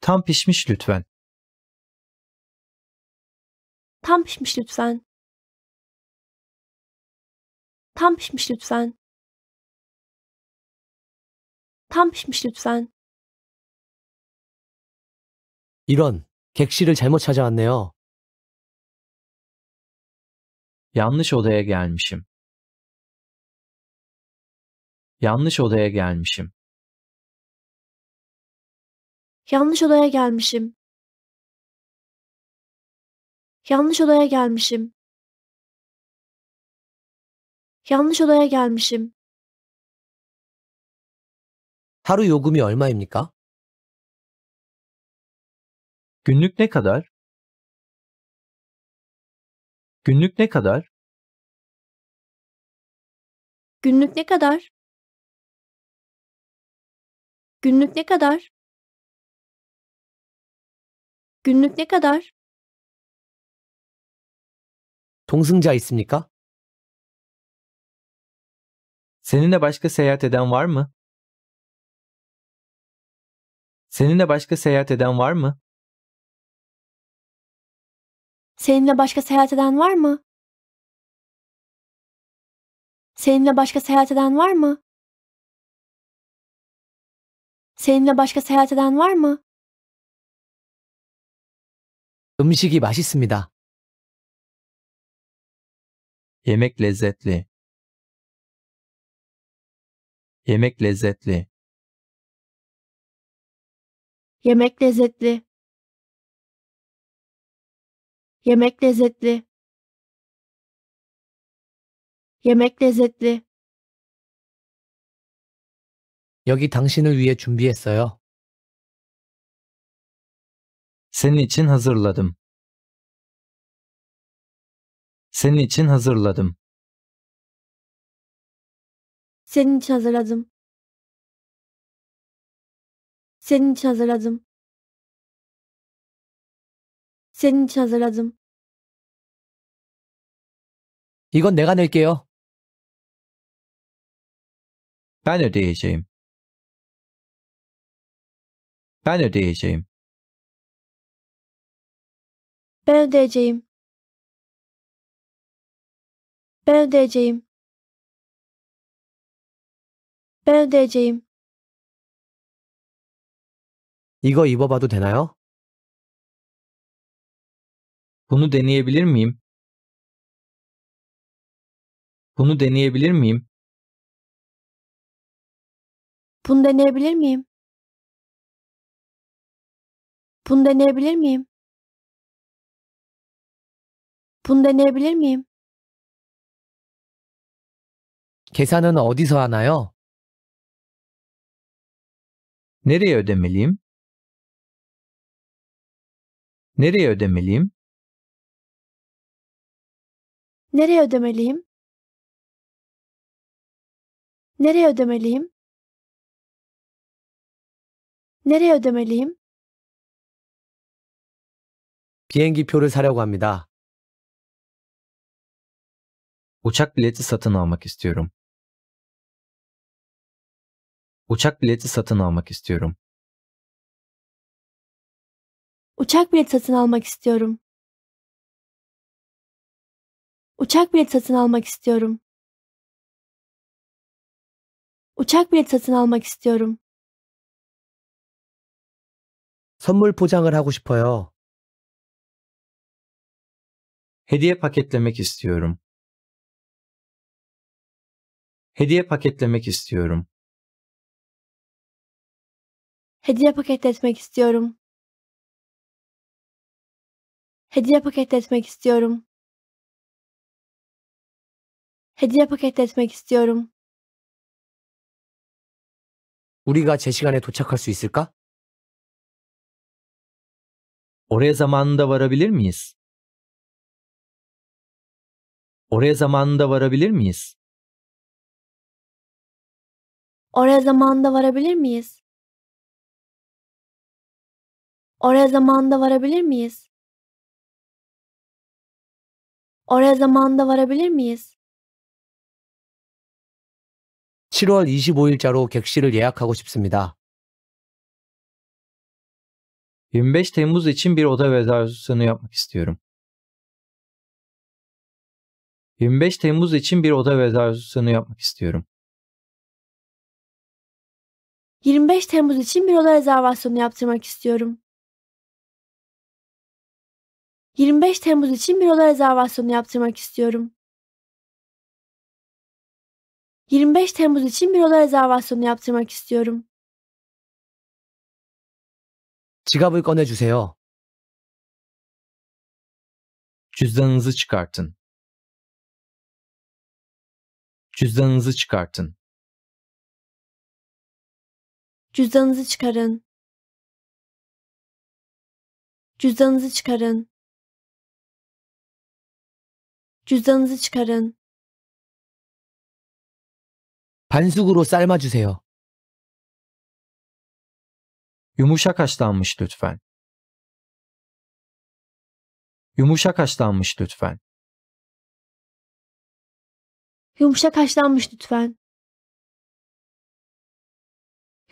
Tam pişmiş lütfen. Tam pişmiş lütfen. Tam pişmiş lütfen. Tam pişmiş lütfen. 이런, 객실을 잘못 찾아왔네요. Yanlış odaya gelmişim. Yanlış odaya gelmişim. Yanlış odaya gelmişim. Yanlış odaya gelmişim. Yanlış odaya gelmişim. 하루 요금이 얼마입니까? Günlük ne kadar? Günlük ne kadar? Günlük ne kadar? Günlük ne kadar? Günlük ne kadar? 동승자 있습니까? Seninle başka seyahat eden var mı? Seninle başka seyahat eden var mı? Seninle başka seyahat eden var mı? Seninle başka seyahat eden var mı? Seninle başka seyahat eden var mı? 음식이 맛있습니다. Yemek lezzetli. Yemek lezzetli. Yemek lezzetli. Yemek lezzetli. Yemek lezzetli. 여기 당신을 위해 준비했어요. Senin için hazırladım. Senin için hazırladım. Senin için hazırladım. Senin için hazırladım. 젠샷을 하즘. 이건 내가 낼게요. Ben ödeyeceğim. Ben ödeyeceğim. Ben ödeyeceğim. Ben ödeyeceğim. Ben ödeyeceğim. 이거 입어봐도 되나요? Bunu deneyebilir miyim? Bunu deneyebilir miyim? Bunu deneyebilir miyim? Bunu deneyebilir miyim? Bunu deneyebilir miyim? 계산은 어디서 하나요? Nereye ödemeliyim? Nereye ödemeliyim? Nereye ödemeliyim? Nereye ödemeliyim? Nereye ödemeliyim? 비행기 표를 사려고 합니다. Uçak bileti satın almak istiyorum. Uçak bileti satın almak istiyorum. Uçak bileti satın almak istiyorum. Uçak bileti satın almak istiyorum. Uçak bileti satın almak istiyorum. 선물 포장을 하고 싶어요. Hediye paketlemek istiyorum. Hediye paketlemek istiyorum. Hediye paketletmek istiyorum. Hediye paketletmek istiyorum hediye paketletmek istiyorum. 우리가 제시간에 도착할 수 있을까? Oraya zamanında varabilir miyiz? Oraya zamanında varabilir miyiz? Oraya zamanında varabilir miyiz? Oraya zamanında varabilir miyiz? Oraya zamanında varabilir miyiz? 7월 25일자로 객실을 예약하고 싶습니다. 25 Temmuz için bir oda rezervasyonu yapmak istiyorum. 25 Temmuz için bir oda rezervasyonu yapmak istiyorum. 25 Temmuz için bir oda rezervasyonu yaptırmak istiyorum. 25 Temmuz için bir oda rezervasyonu yaptırmak istiyorum. 25 Temmuz için bir oda rezervasyonu yaptırmak istiyorum. 지갑을 꺼내주세요. Cüzdanınızı çıkartın. Cüzdanınızı çıkartın. Cüzdanınızı çıkarın. Cüzdanınızı çıkarın. Cüzdanınızı çıkarın. 반숙으로 삶아주세요. Yumuşak haşlanmış lütfen. Yumuşak haşlanmış lütfen. Yumuşak haşlanmış lütfen.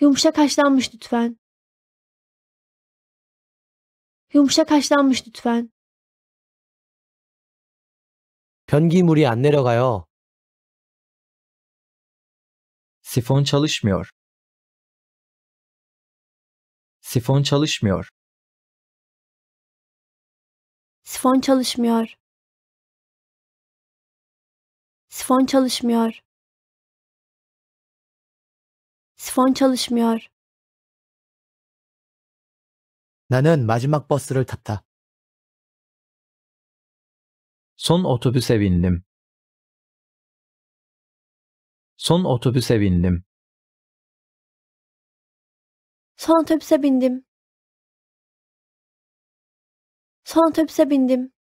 Yumuşak haşlanmış lütfen. Yumuşak 하시다mış lütfen. 변기물이 안 내려가요. Sifon çalışmıyor. Sifon çalışmıyor. Sifon çalışmıyor. Sifon çalışmıyor. Sifon çalışmıyor. 나는 마지막 버스를 탔다. Son otobüse bindim. Son otobüse bindim. Son otobüse bindim. Son otobüse bindim.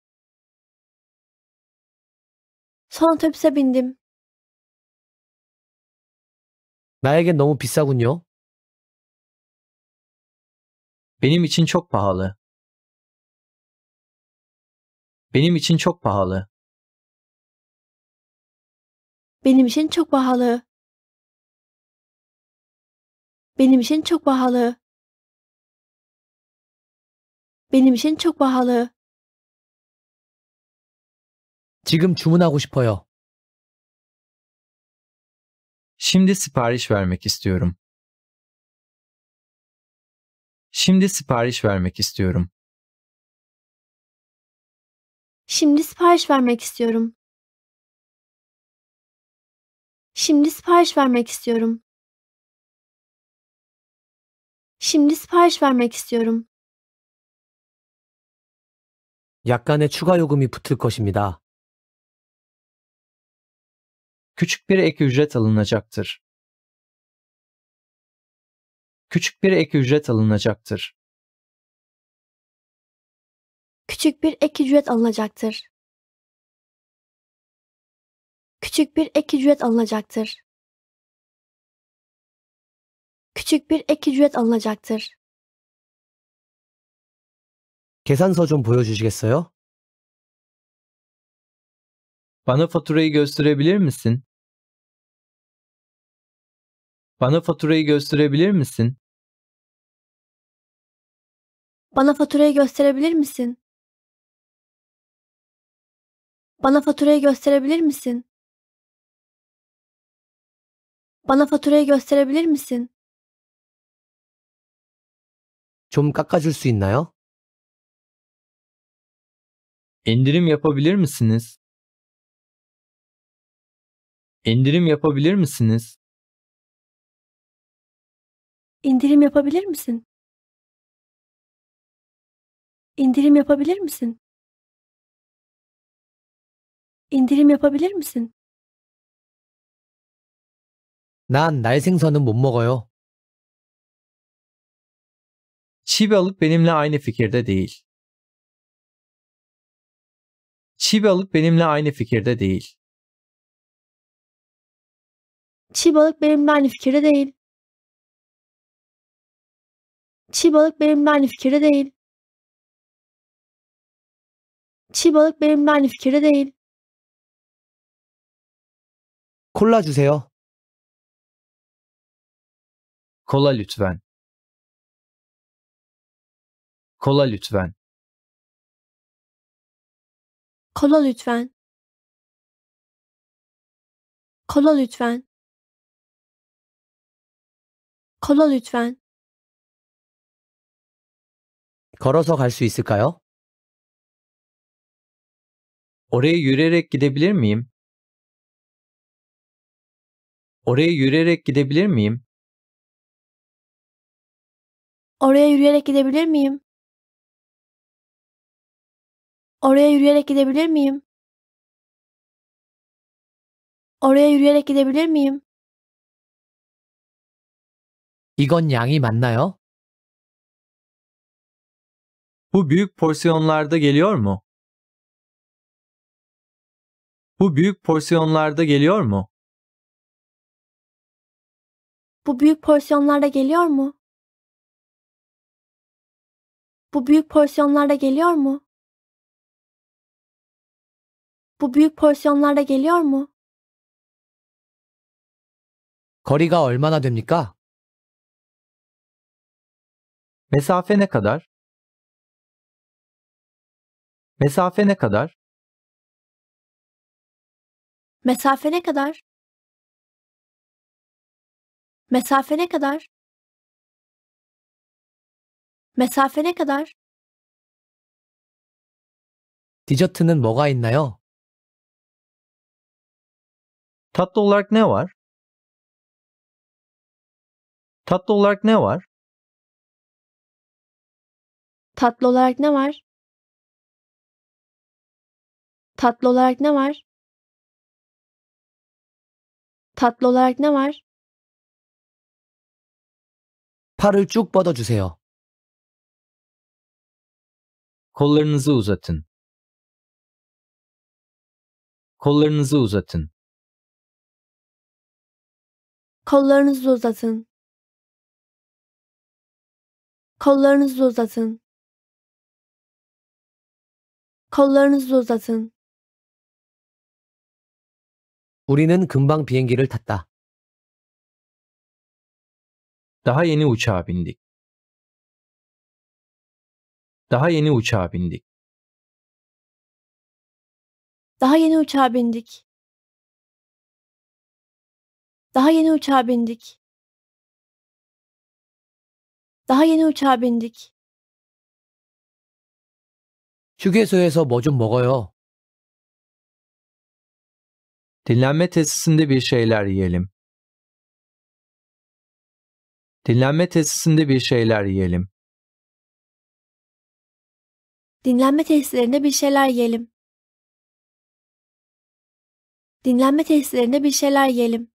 Son otobüse bindim. 나에겐 너무 비싸군요. Benim için çok pahalı. Benim için çok pahalı. Benim için çok pahalı. Benim için çok pahalı. Benim için çok pahalı. 지금 주문하고 싶어요. Şimdi sipariş vermek istiyorum. Şimdi sipariş vermek istiyorum. Şimdi sipariş vermek istiyorum. Şimdi sipariş vermek istiyorum. Şimdi sipariş vermek istiyorum. 약간의 추가 요금이 붙을 것입니다. Küçük bir ek ücret alınacaktır. Küçük bir ek ücret alınacaktır. Küçük bir ek ücret alınacaktır küçük bir ek ücret alınacaktır. Küçük bir ek ücret alınacaktır. 계산서 좀 보여주시겠어요? Bana faturayı gösterebilir misin? Bana faturayı gösterebilir misin? Bana faturayı gösterebilir misin? Bana faturayı gösterebilir misin? Bana faturayı gösterebilir misin? 좀 깎아줄 수 있나요? İndirim yapabilir misiniz? İndirim yapabilir misiniz? İndirim yapabilir misin? İndirim yapabilir misin? İndirim yapabilir misin? 난 날생선은 못 먹어요. Şivalık benimle aynı fikirde değil. Şivalık benimle aynı fikirde değil. Çiğ balık benimle aynı fikirde değil. Çiğ balık benimle aynı fikirde değil. Çiğ balık benimle aynı fikirde değil. 콜라 주세요. Kola lütfen. Kola lütfen. Kola lütfen. Kola lütfen. Kola lütfen. 걸어서 갈수 Oraya yürüyerek gidebilir miyim? Oraya yürüyerek gidebilir miyim? Oraya yürüyerek gidebilir miyim? Oraya yürüyerek gidebilir miyim? Oraya yürüyerek gidebilir miyim? 이건 양이 맞나요? Bu büyük porsiyonlarda geliyor mu? Bu büyük porsiyonlarda geliyor mu? Bu büyük porsiyonlarda geliyor mu? Bu büyük porsiyonlarda geliyor mu? Bu büyük porsiyonlarda geliyor mu? 거리가 얼마나 됩니까? Mesafe ne kadar? Mesafe ne kadar? Mesafe ne kadar? Mesafe ne kadar? Mesafe ne kadar? 디저트는 뭐가 있나요? Tatlı olarak ne var? Tatlı olarak ne var? Tatlı olarak ne var? Tatlı olarak ne var? Tatlı olarak ne var? 팔을 쭉 뻗어주세요. Kollarınızı uzatın. Kollarınızı uzatın. Kollarınızı uzatın. Kollarınızı uzatın. Kollarınızı uzatın. 우리는 금방 비행기를 탔다. Daha yeni uçağa bindik. Daha yeni uçağa bindik. Daha yeni uçağa bindik. Daha yeni uçağa bindik. Daha yeni uçağa bindik. 휴게소에서 뭐 좀 먹어요. Dinlenme tesisinde bir şeyler yiyelim. Dinlenme tesisinde bir şeyler yiyelim. Dinlenme tesislerinde bir şeyler yiyelim. Dinlenme tesislerinde bir şeyler yiyelim.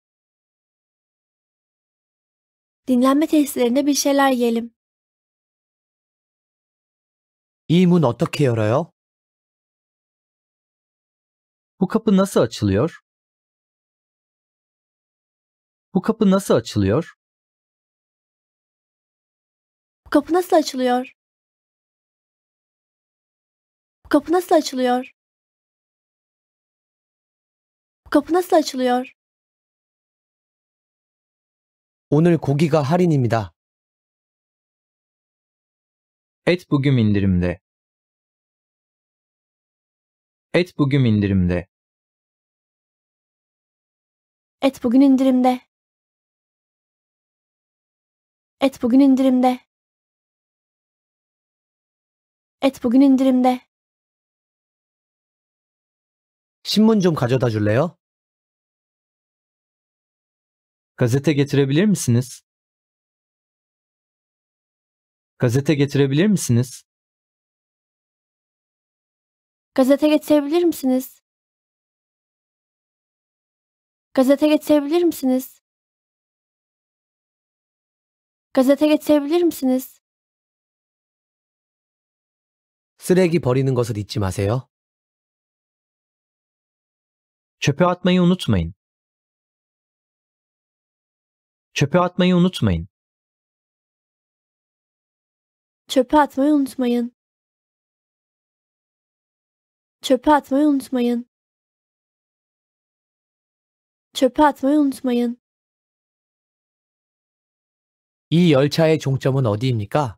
Dinlenme tesislerinde bir şeyler yiyelim. 이 어떻게 열어요? Bu kapı nasıl açılıyor? Bu kapı nasıl açılıyor? Bu kapı nasıl açılıyor? Bu kapı nasıl açılıyor? Bu kapı nasıl açılıyor? 오늘 고기가 할인입니다. Et bugün indirimde. Et bugün indirimde. Et bugün indirimde. Et bugün indirimde. Et bugün indirimde. 신문 좀 가져다 줄래요? Gazete getirebilir misiniz? Gazete getirebilir misiniz? Gazete getirebilir misiniz? Gazete getirebilir misiniz? Gazete getirebilir misiniz? 쓰레기 버리는 것을 잊지 마세요. Çöpe atmayı unutmayın. Çöpe atmayı unutmayın. Çöpe atmayı unutmayın. Çöpe atmayı unutmayın. Çöpe atmayı unutmayın. 이 열차의 종점은 어디입니까?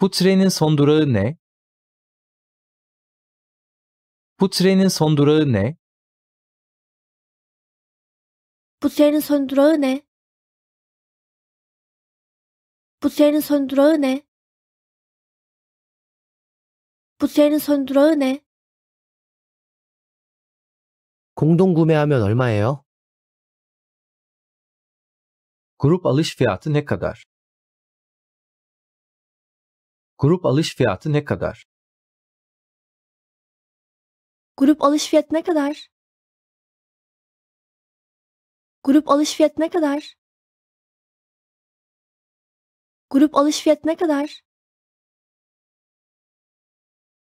Bu trenin son durağı ne? Bu trenin son durağı ne? Bu trenin son durağı ne? Bu trenin son durağı ne? Bu trenin son durağı ne? 공동 구매하면 얼마예요? Grup alış fiyatı ne kadar? Grup alış fiyatı ne kadar? Grup alış fiyat ne kadar? Grup alış fiyat ne kadar? Grup alış fiyat ne kadar?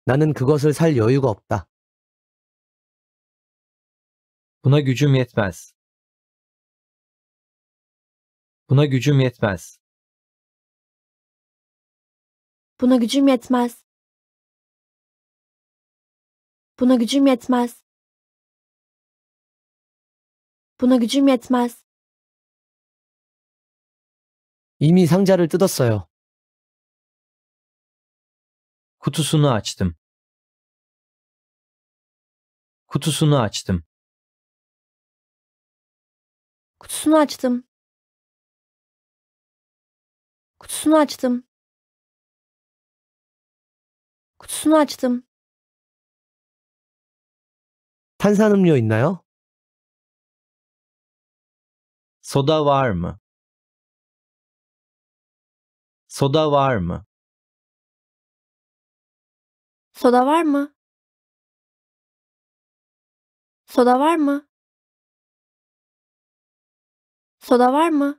나는 그것을 살 여유가 없다. Buna gücüm yetmez. Buna gücüm yetmez. Buna gücüm yetmez. Buna gücüm yetmez. Buna gücüm yetmez. 이미 상자를 뜯었어요. Kutusunu açtım. Kutusunu açtım. Kutusunu açtım. Kutusunu açtım. Kutusunu açtım. 탄산음료 있나요? 소다와르마 소다와르마 소다와르마 소다와르마 소다와르마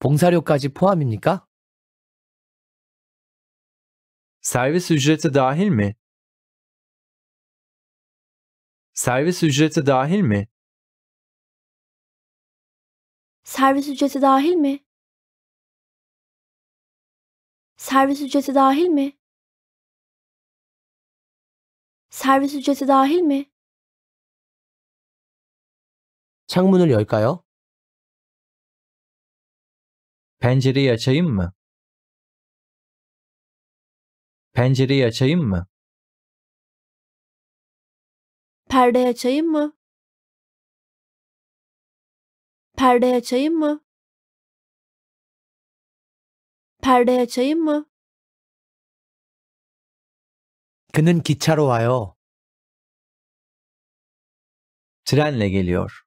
봉사료까지 포함입니까? Servis ücreti dahil mi? Servis ücreti dahil mi? Servis ücreti dahil mi? Servis ücreti dahil mi? Servis ücreti dahil mi? 창문을 열까요? Pencereyi açayım mı? Pencereyi açayım mı? Perdeye açayım mı? Perdeye açayım mı? Perdeye açayım mı? 그는 기차로 와요. Trenle geliyor.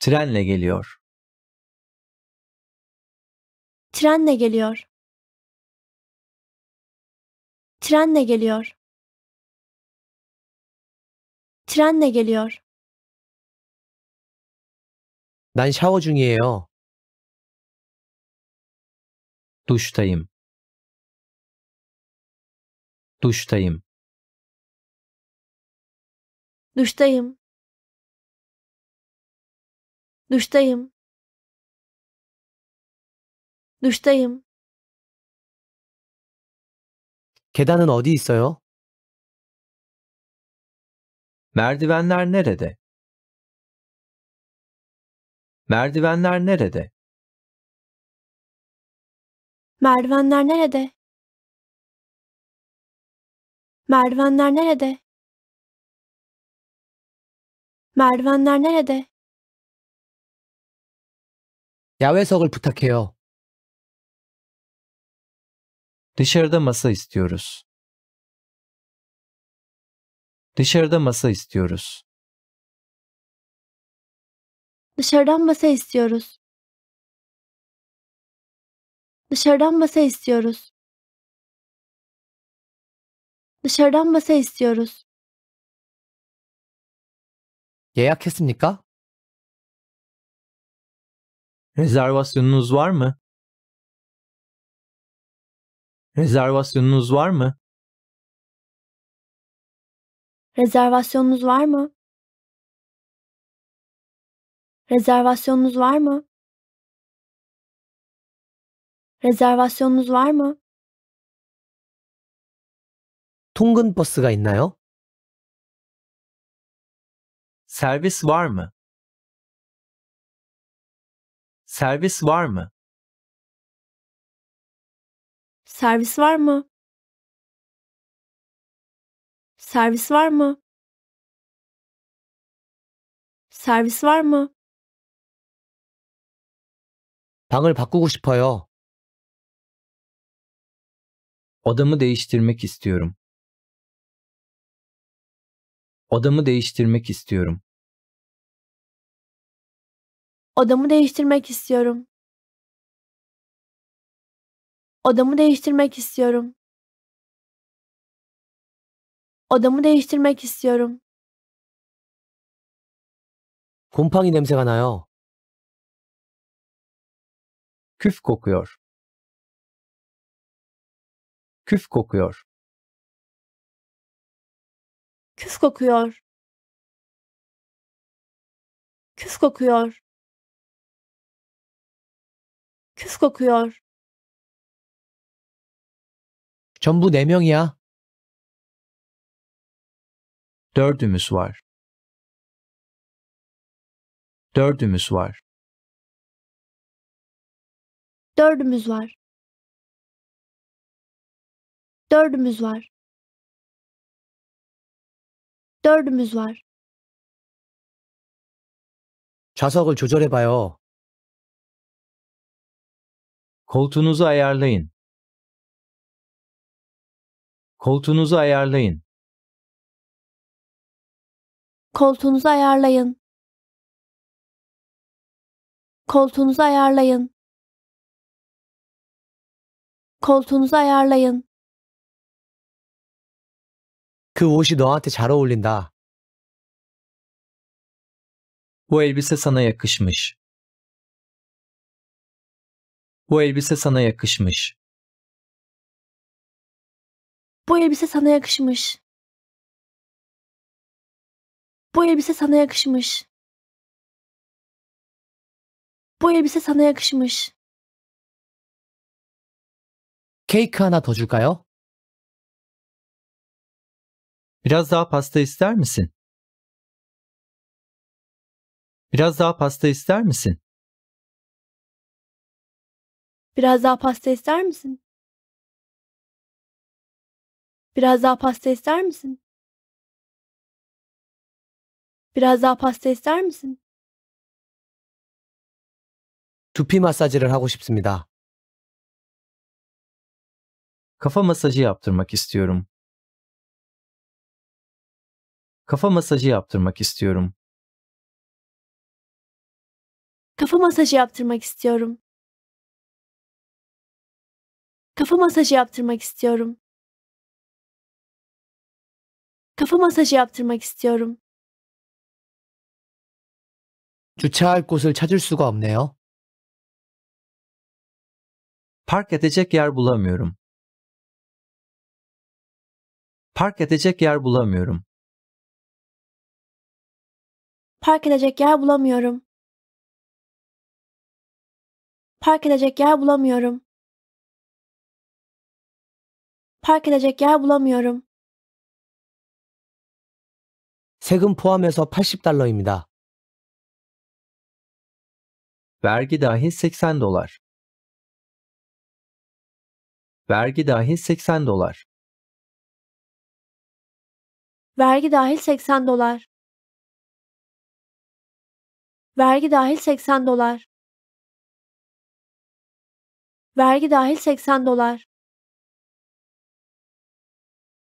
Trenle geliyor. Trenle geliyor. Trenle geliyor trenle geliyor. 난 샤워 중이에요. Duştayım. Duştayım. Duştayım. Duştayım. Duştayım. 계단은 어디 있어요? Merdivenler nerede? Merdivenler nerede? Merdivenler nerede? Merdivenler nerede? Merdivenler nerede? 야외석을 부탁해요. Dışarıda masa istiyoruz. Dışarıda masa istiyoruz. Dışarıdan masa istiyoruz. Dışarıdan masa istiyoruz. Dışarıdan masa istiyoruz. 예약했습니까? Rezervasyonunuz var mı? Rezervasyonunuz var mı? Rezervasyonunuz var mı? Rezervasyonunuz var mı? Rezervasyonunuz var mı? 통근 버스가 있나요? Servis var mı? Servis var mı? Servis var mı? Servis var mı? Servis var mı? 방을 바꾸고 싶어요. Odamı değiştirmek istiyorum. Odamı değiştirmek istiyorum. Odamı değiştirmek istiyorum. Odamı değiştirmek istiyorum. Odamı değiştirmek istiyorum. 곰팡이 냄새가 나요. Küf kokuyor. Küf kokuyor. Küf kokuyor. Küf kokuyor. Küf kokuyor. 전부 4명이야. Dördümüz var. Dördümüz var. Dördümüz var. Dördümüz var. Dördümüz var. 좌석을 조절해봐요. Koltuğunuzu ayarlayın. Koltuğunuzu ayarlayın. Koltuğunuzu ayarlayın. Koltuğunuzu ayarlayın. Koltuğunuzu ayarlayın. 그 옷이 너한테 잘 어울린다. Bu elbise sana yakışmış. Bu elbise sana yakışmış. Bu elbise sana yakışmış. Bu elbise sana yakışmış. Bu elbise sana yakışmış. 케이크 하나 더 줄까요? Biraz daha pasta ister misin? Biraz daha pasta ister misin? Biraz daha pasta ister misin? Biraz daha pasta ister misin? Biraz daha pasta ister misin? 두피 마사지를 하고 싶습니다. Kafa masajı yaptırmak istiyorum. Kafa masajı yaptırmak istiyorum. Kafa masajı yaptırmak istiyorum. Kafa masajı yaptırmak istiyorum. Kafa masajı yaptırmak istiyorum. 주차할 곳을 찾을 수가 없네요. Park edecek yer bulamıyorum. Park edecek yer bulamıyorum. Park edecek yer bulamıyorum. Park edecek yer bulamıyorum. Park edecek yer bulamıyorum. 세금 포함해서 80달러입니다. Vergi dahil 80 dolar. Vergi dahil 80 dolar. Vergi dahil 80 dolar. Vergi dahil 80 dolar. Vergi dahil 80 dolar.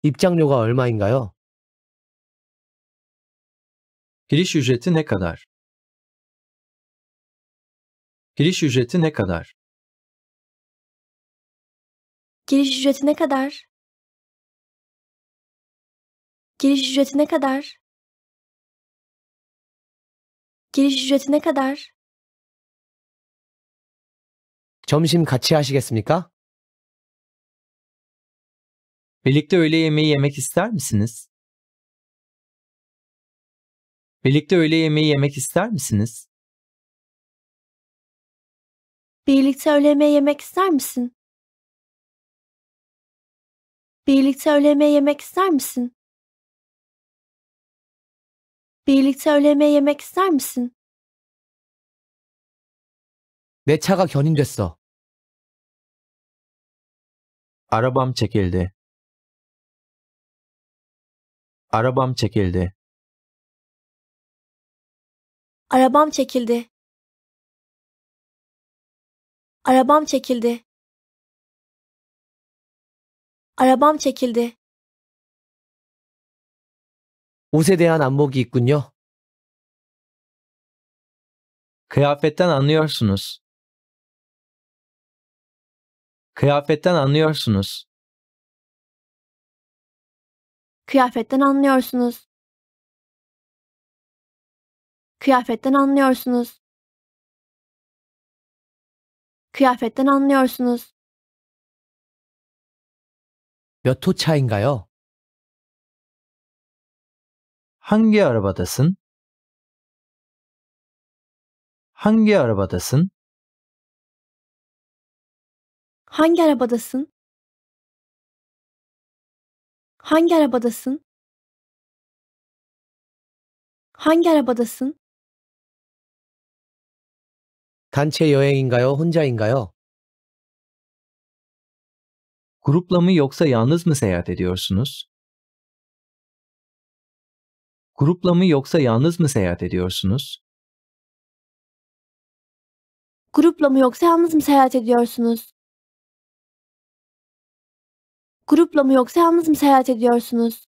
입장료가 얼마인가요? Giriş ücreti ne kadar? Giriş ücreti ne kadar? Giriş ücreti ne kadar? Giriş ücreti ne kadar? Giriş ücreti ne kadar? 점심 같이 하시겠습니까? Birlikte öğle yemeği yemek ister misiniz? Birlikte öğle yemeği yemek ister misiniz? Birlikte öğle yemek ister misin? Birlikte öğle yemek ister misin? Birlikte öğle yemek ister misin? 내 차가 견인됐어. Arabam çekildi. Arabam çekildi. Arabam çekildi. Arabam çekildi. Arabam çekildi. 옷에 대한 안목이 있군요. Kıyafetten anlıyorsunuz. Kıyafetten anlıyorsunuz. Kıyafetten anlıyorsunuz. Kıyafetten anlıyorsunuz. Kıyafetten anlıyorsunuz. 몇 차인가요? hangi arabadasın? Hangi arabadasın? Hangi arabadasın? Hangi arabadasın? Hangi arabadasın? 단체 여행인가요? 혼자인가요? Grupla mı yoksa yalnız mı seyahat ediyorsunuz? Grupla mı yoksa yalnız mı seyahat ediyorsunuz? Grupla mı yoksa yalnız mı seyahat ediyorsunuz? Grupla mı yoksa yalnız mı seyahat ediyorsunuz?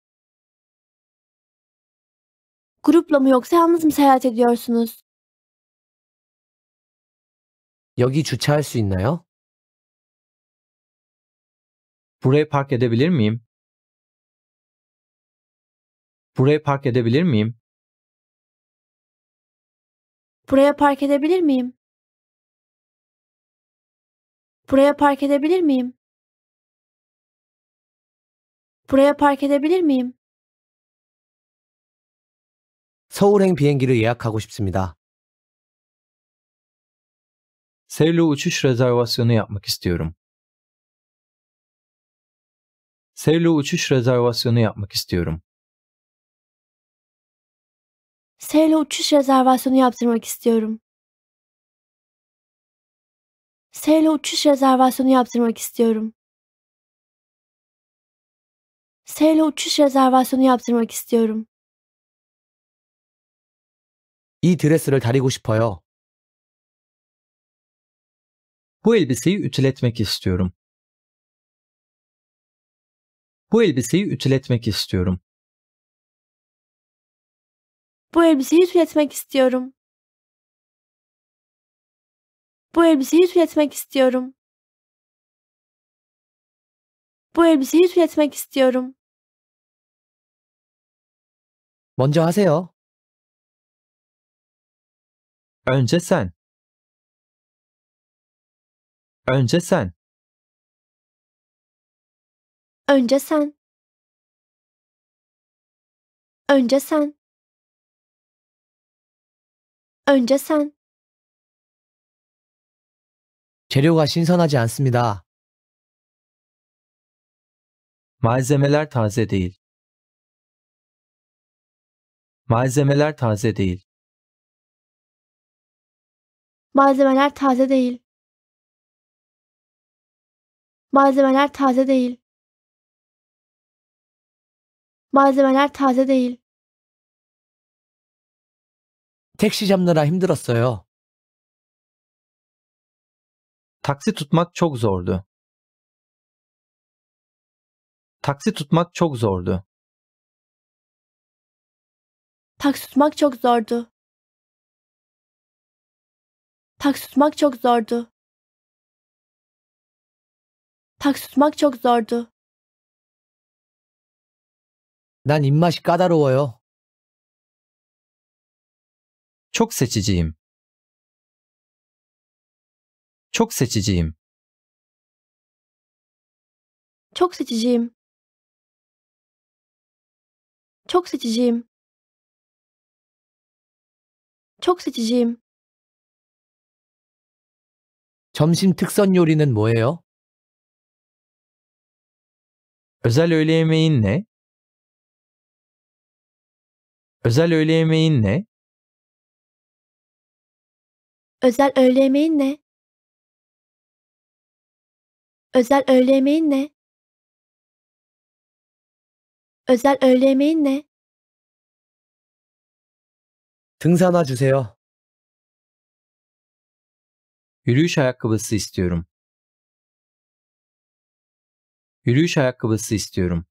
Grupla mı yoksa yalnız mı seyahat ediyorsunuz? 여기 주차할 수 있나요? Buraya park edebilir miyim? Buraya park edebilir miyim? Buraya park edebilir miyim? Buraya park edebilir miyim? Buraya park edebilir miyim? 서울행 비행기를 예약하고 싶습니다. Sevlo uçuş rezervasyonu yapmak istiyorum. Sevlo uçuş rezervasyonu yapmak istiyorum. Sevlo uçuş rezervasyonu yaptırmak istiyorum. Sevlo uçuş rezervasyonu yaptırmak istiyorum. Sevlo uçuş rezervasyonu yaptırmak istiyorum. 이 드레스를 다리고 싶어요. Bu elbiseyi ütületmek istiyorum. Bu elbiseyi ütületmek istiyorum. Bu elbiseyi ütületmek istiyorum. Bu elbiseyi ütületmek istiyorum. Bu elbiseyi ütületmek istiyorum. 먼저 하세요. Önce sen. Önce sen. Önce sen. Önce sen. Önce sen. 재료가 신선하지 않습니다. Malzemeler taze değil. Malzemeler taze değil. Malzemeler taze değil. Malzemeler taze değil. Malzemeler taze değil. 택시 잡느라 힘들었어요. Taksi tutmak çok zordu. Taksi tutmak çok zordu. Taksi tutmak çok zordu. Taksi tutmak çok zordu. 닭 tutmak çok zordu. 난 입맛이 까다로워요. Çok seçiciyim. Çok seçiciyim. Çok seçiciyim. Çok seçiciyim. Çok seçiciyim. 점심 특선 요리는 뭐예요? Özel öğle yemeğin ne? Özel öğle yemeğin ne? Özel öğle yemeğin ne? Özel öğle yemeğin ne? Özel öğle yemeğin ne? 등산 와 주세요. Yürüyüş ayakkabısı istiyorum. Yürüyüş ayakkabısı istiyorum.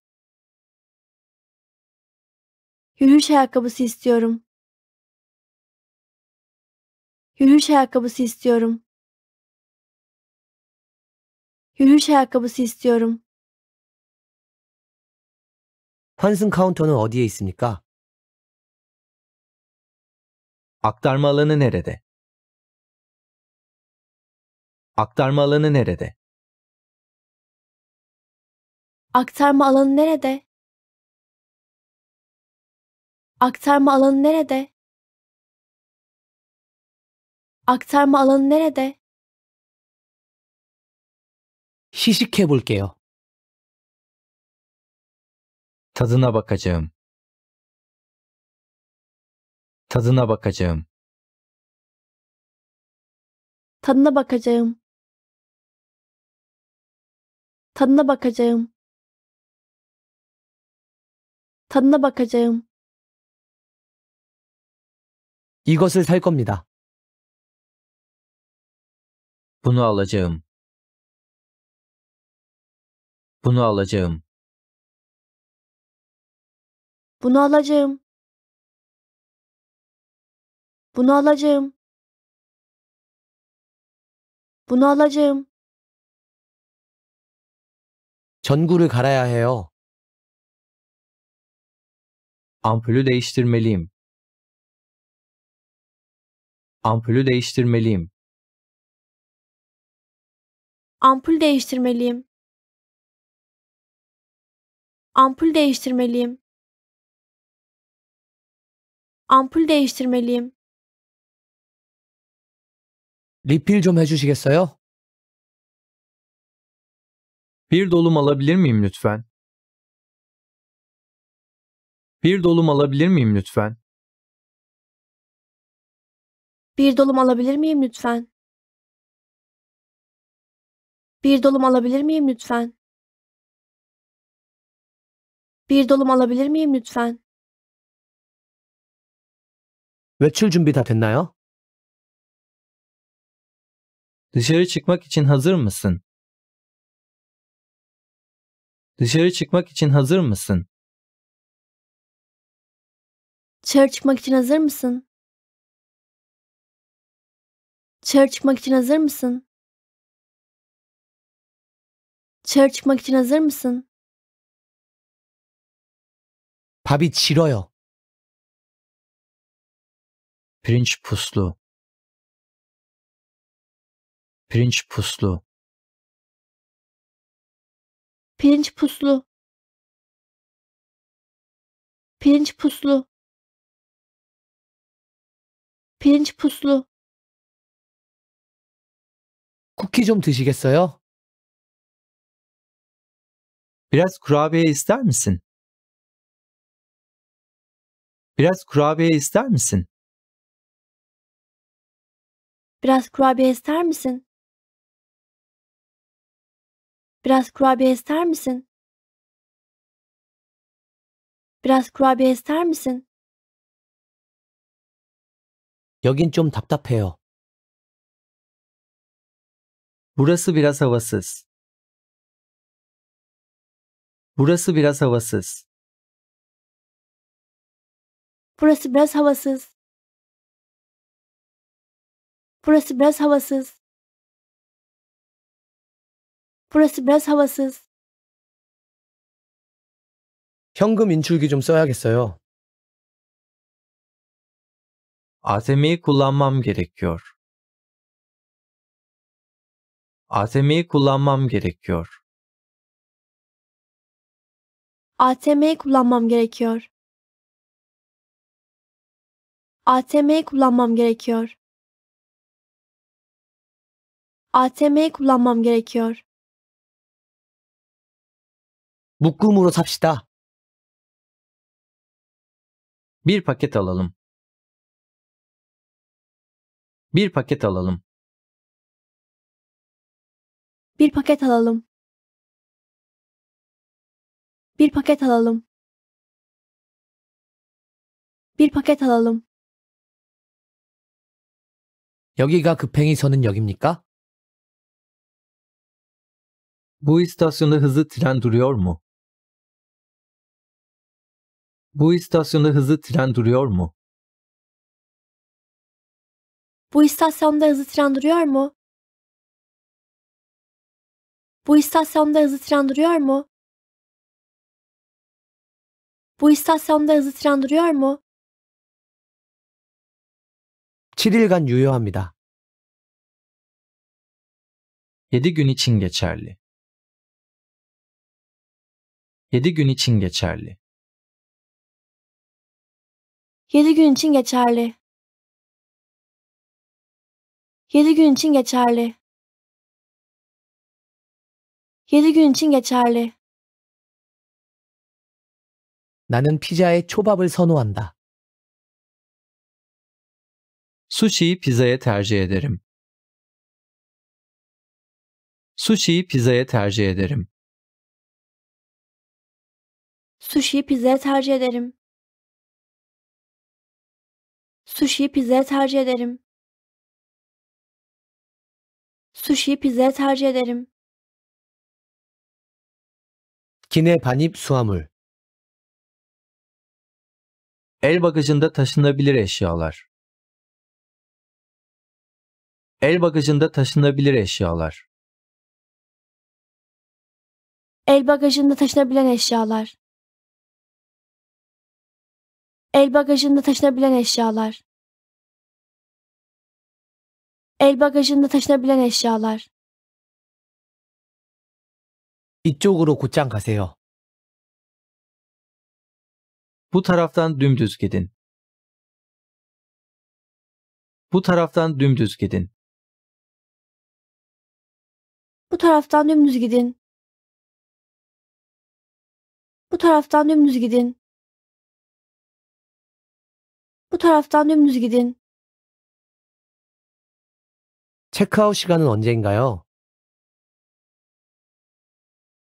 Yürüyüş ayakkabısı istiyorum. Yürüyüş ayakkabısı istiyorum. Yürüyüş ayakkabısı istiyorum. 환승 카운터는 어디에 있습니까? Aktarma alanı nerede? Aktarma alanı nerede? Aktarma alanı nerede? Aktarma alanı nerede? Aktarma alanı nerede? 시식해 볼게요. Tadına bakacağım. Tadına bakacağım. Tadına bakacağım. Tadına bakacağım. Tadına bakacağım. 이것을 살 겁니다. Bunu alacağım. Bunu alacağım. Bunu alacağım. Bunu alacağım. Bunu alacağım. 전구를 갈아야 해요. Ampulü değiştirmeliyim. Ampulü değiştirmeliyim. Ampul değiştirmeliyim. Ampul değiştirmeliyim. Ampul değiştirmeliyim. 리필 좀 해주시겠어요? Bir dolum alabilir miyim lütfen? Bir dolum alabilir miyim lütfen? Bir dolum alabilir miyim lütfen? Bir dolum alabilir miyim lütfen? Bir dolum alabilir miyim lütfen? 외출 준비 다 됐나요? Dışarı çıkmak için hazır mısın? Dışarı çıkmak için hazır mısın? Dışarı çıkmak için hazır mısın? Dışarı çıkmak için hazır mısın? Dışarı çıkmak için hazır mısın? 밥이 질어요. Pirinç puslu. Pirinç puslu. Pirinç puslu. Pirinç puslu. 피렌치 푸슬로. Kuki, 좀 드시겠어요? Biraz kurabiye ister misin? Biraz kurabiye ister misin? Biraz kurabiye ister misin? Biraz kurabiye ister misin? Biraz kurabiye ister misin? 여긴 좀 답답해요. Burası biraz havasız. Burası biraz havasız. Burası biraz havasız. Burası biraz havasız. Burası biraz havasız. 현금 인출기 좀 써야겠어요. ATM'yi kullanmam gerekiyor. ATM'yi kullanmam gerekiyor. ATM'yi kullanmam gerekiyor. ATM'yi kullanmam gerekiyor. ATM'yi kullanmam gerekiyor. 묶음으로 삽시다. Bir paket alalım. Bir paket alalım. Bir paket alalım. Bir paket alalım. Bir paket alalım. 여기가 급행이 서는 역입니까? Bu istasyonda hızlı tren duruyor mu? Bu istasyonda hızlı tren duruyor mu? Bu istasyonda hızlı tren duruyor mu? Bu istasyonda hızlı tren duruyor mu? Bu istasyonda hızlı tren duruyor mu? 7일간 유효합니다. 7 gün için geçerli. 7 gün için geçerli. 7 gün için geçerli. 7 gün için geçerli. 7 gün için geçerli. 나는 피자에 초밥을 선호한다. Sushi'yi pizzaya tercih ederim. Sushi'yi pizzaya tercih ederim. Sushi'yi pizzaya tercih ederim. Sushi'yi pizzaya tercih ederim. Sushi'yi pizzaya tercih ederim. 기내 반입 수화물 El bagajında taşınabilir eşyalar. El bagajında taşınabilir eşyalar. El bagajında taşınabilen eşyalar. El bagajında taşınabilen eşyalar. El bagajında taşınabilen eşyalar. 이쪽으로 곧장 가세요. Bu taraftan dümdüz gidin. Bu taraftan dümdüz gidin. Bu taraftan dümdüz gidin. Bu taraftan dümdüz gidin. Bu taraftan dümdüz gidin. 체크아웃 시간은 언제인가요?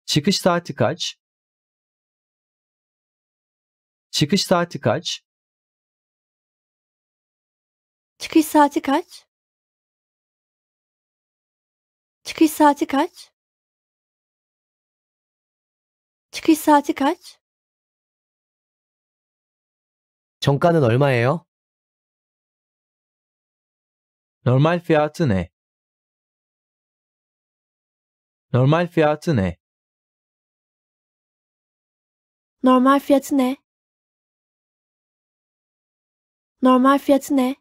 Çıkış saati kaç? Çıkış saati kaç? Çıkış saati kaç? Çıkış saati kaç? Çıkış saati kaç? 정가는 얼마예요? Normal fiyatı ne? Normal fiyatı ne? Normal fiyatı ne? Normal fiyatı ne?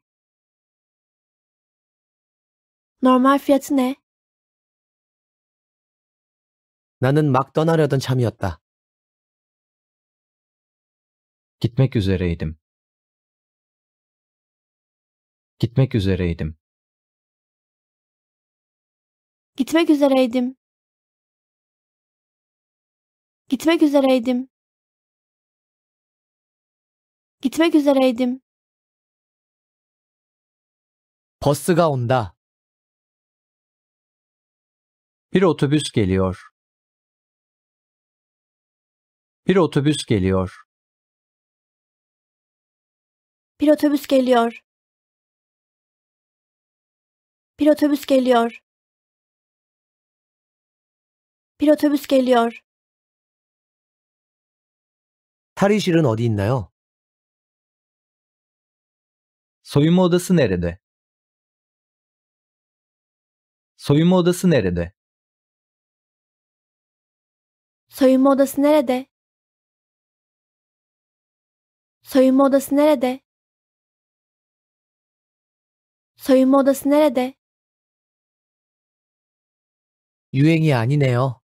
Normal fiyatı ne? 나는 막 떠나려던 참이었다. Gitmek üzereydim. Gitmek üzereydim. Gitmek üzereydim. Gitmek üzereydim. Gitmek üzereydim. 버스가 온다. Bir otobüs geliyor. Bir otobüs geliyor. Bir otobüs geliyor. Bir otobüs geliyor. Bir otobüs geliyor. 탈의실은 어디 있나요? 소유모드 스네레데 소유모드 스네레데 소유모드 스네레데 소유모드 스네레데 소유모드 스네레데 유행이 아니네요.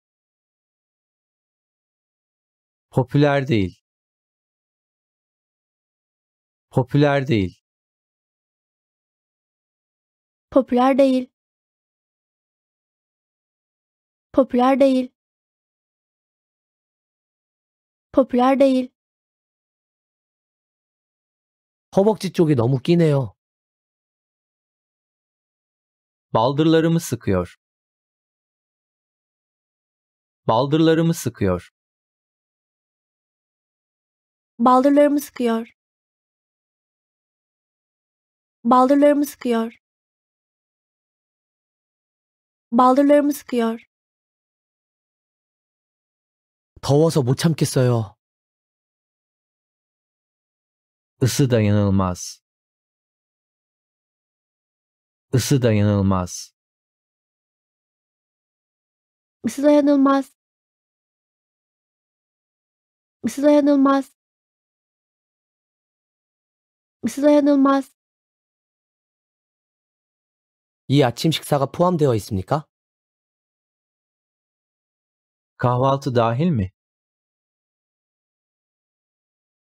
포퓰 p ü l e Popüler değil. Popüler değil. Popüler değil. Popüler değil. 허벅지 쪽이 너무 끼네요. Baldırlarımı sıkıyor. Baldırlarımı sıkıyor. Baldırlarımı sıkıyor. Baldırlarımı sıkıyor. Baldırlarımı sıkıyor. 더워서 못 참겠어요. Isı dayanılmaz. Isı dayanılmaz. Isı dayanılmaz. Isı dayanılmaz. Isı dayanılmaz. 이 아침 식사가 포함되어 있습니까? Kahvaltı dahil mi?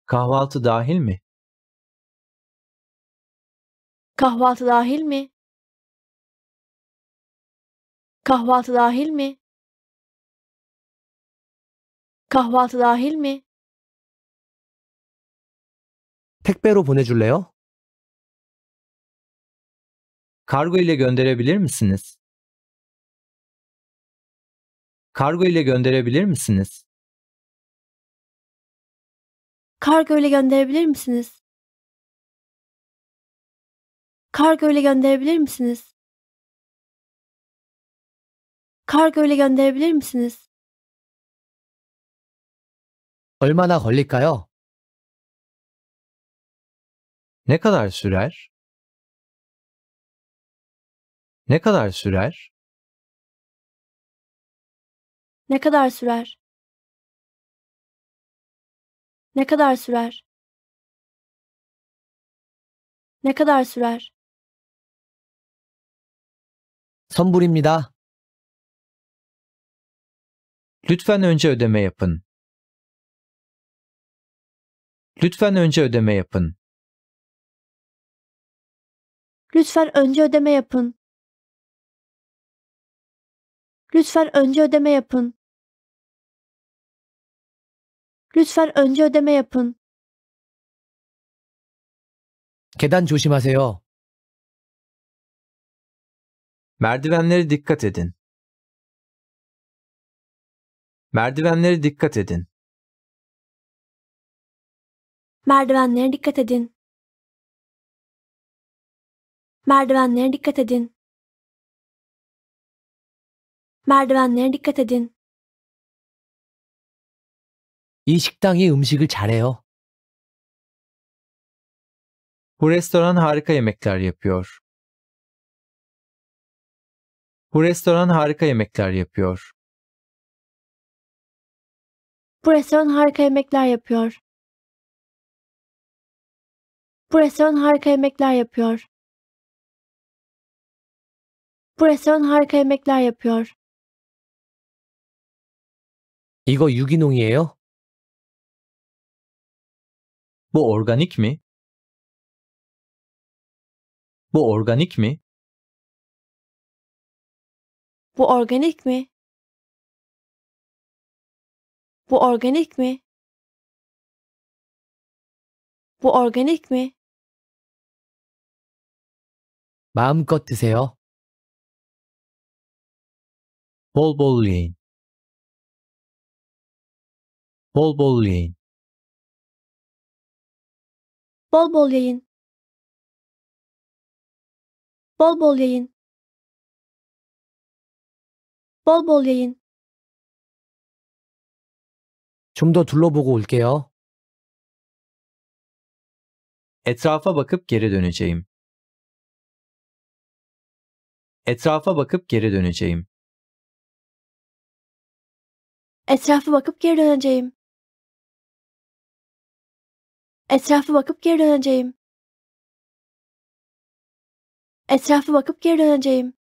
Kahvaltı dahil mi? Kahvaltı dahil mi? Kahvaltı dahil mi? Kahvaltı dahil mi? 택배로 보내줄래요? Kargo ile gönderebilir misiniz? Kargo ile gönderebilir misiniz? Kargo ile gönderebilir misiniz? Kargo ile gönderebilir misiniz? Kargo ile gönderebilir misiniz? 얼마나 걸릴까요? Ne kadar sürer? Ne kadar sürer? Ne kadar sürer? Ne kadar sürer? Ne kadar sürer? 선불입니다. Lütfen önce ödeme yapın. Lütfen önce ödeme yapın. Lütfen önce ödeme yapın. Lütfen önce ödeme yapın. Lütfen önce ödeme yapın. 계단 조심하세요. Merdivenlere dikkat edin. Merdivenlere dikkat edin. Merdivenlere dikkat edin. Merdivenlere dikkat edin. Merdivenlere dikkat edin. 이 식당이 음식을 잘해요. Bu restoran harika yemekler yapıyor. Bu restoran harika yemekler yapıyor. Bu restoran harika yemekler yapıyor. Bu restoran harika yemekler yapıyor. Bu restoran harika yemekler yapıyor. 이거 유기농이에요? Bu organik mi? Bu organik mi? Bu organik mi? Bu organik mi? Bu organik mi? 마음껏 드세요. Bol bol yiyin. Bol bol yayın. Bol bol yayın. Bol bol yayın. Bol bol yayın. 좀더 둘러보고 올게요. Etrafa bakıp geri döneceğim. Etrafa bakıp geri döneceğim. Etrafa bakıp geri döneceğim. Etrafı bakıp geri döneceğim. Etrafı bakıp geri döneceğim.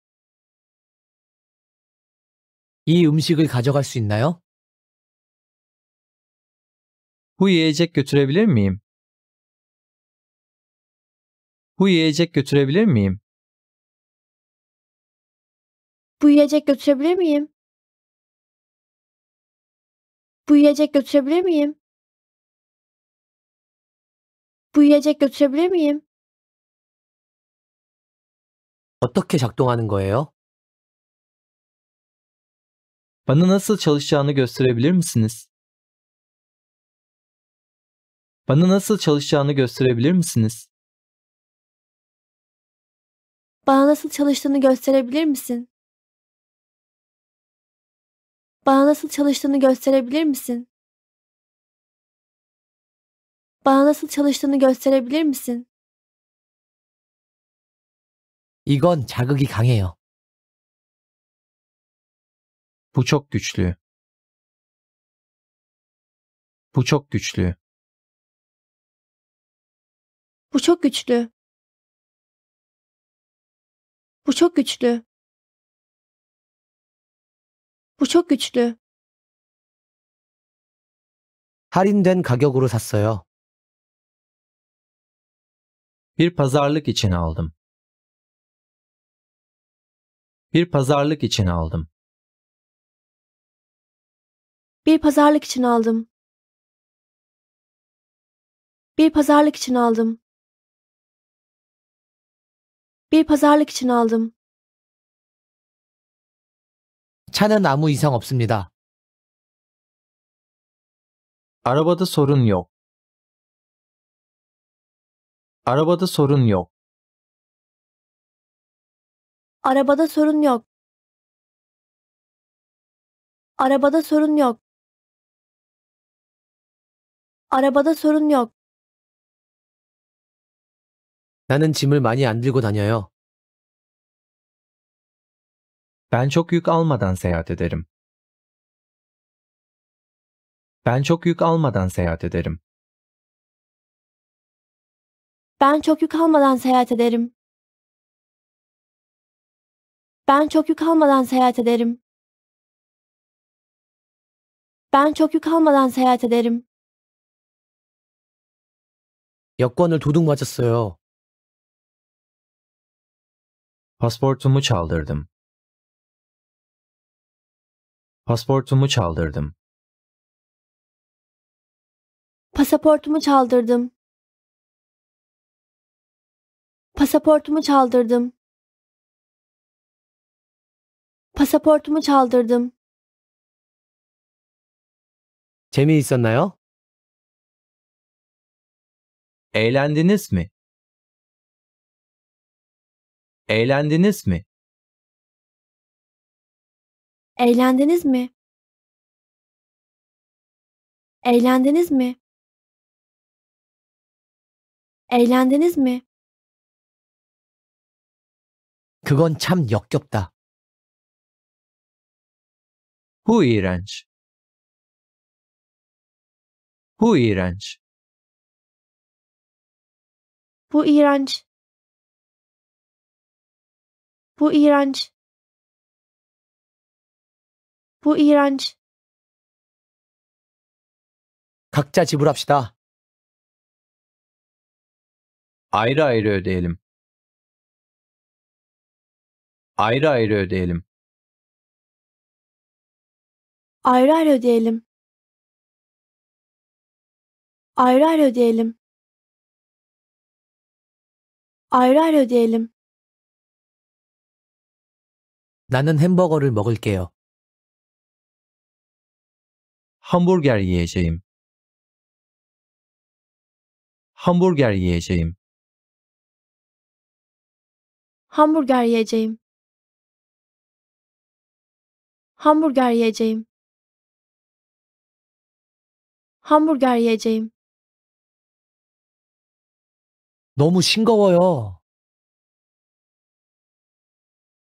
이 음식을 가져갈 수 있나요? Bu yiyecek götürebilir miyim? Bu yiyecek götürebilir miyim? Bu yiyecek götürebilir miyim? Bu yiyecek götürebilir miyim? Bu yiyecek götürebilir miyim? 어떻게 작동하는 거예요? Bana nasıl çalışacağını gösterebilir misiniz? Bana nasıl çalışacağını gösterebilir misiniz? Bana nasıl çalıştığını gösterebilir misin? Bana nasıl çalıştığını gösterebilir misin? Bana nasıl çalıştığını gösterebilir misin? 이건 자극이 강해요. Bu çok güçlü. Bu çok güçlü. Bu çok güçlü. Bu çok güçlü. Bu çok güçlü. 할인된 가격으로 샀어요. Bir pazarlık için aldım. Bir pazarlık için aldım. Bir pazarlık için aldım. Bir pazarlık için aldım. Bir pazarlık için aldım. 차는 아무 이상 없습니다. Arabada sorun yok. Arabada sorun yok. Arabada sorun yok. Arabada sorun yok. Arabada sorun yok. 나는 짐을 많이 안 들고 다녀요. Ben çok yük almadan seyahat ederim. Ben çok yük almadan seyahat ederim. Ben çok yük almadan seyahat ederim. Ben çok yük almadan seyahat ederim. Ben çok yük almadan seyahat ederim. 여권을 도둑 맞았어요. Pasportumu çaldırdım. Pasportumu çaldırdım. Pasaportumu çaldırdım. Pasaportumu çaldırdım. Pasaportumu çaldırdım. 재미있었나요? Eğlendiniz mi? Eğlendiniz mi? Eğlendiniz mi? Eğlendiniz mi? Eğlendiniz mi? 그건 참 역겹다. 후이란지 후이란지 후이란지 후이란지 후이란지 각자 지불합시다. 아이라이 a y r Ayrı ayrı ödeyelim. Ayrı ayrı ödeyelim. Ayrı ayrı ödeyelim. Ayrı ayrı ödeyelim. 나는 햄버거를 먹을게요. Hamburger yiyeceğim. Hamburger yiyeceğim. Hamburger yiyeceğim. Hamburger yiyeceğim. Hamburger yiyeceğim. 너무 싱거워요.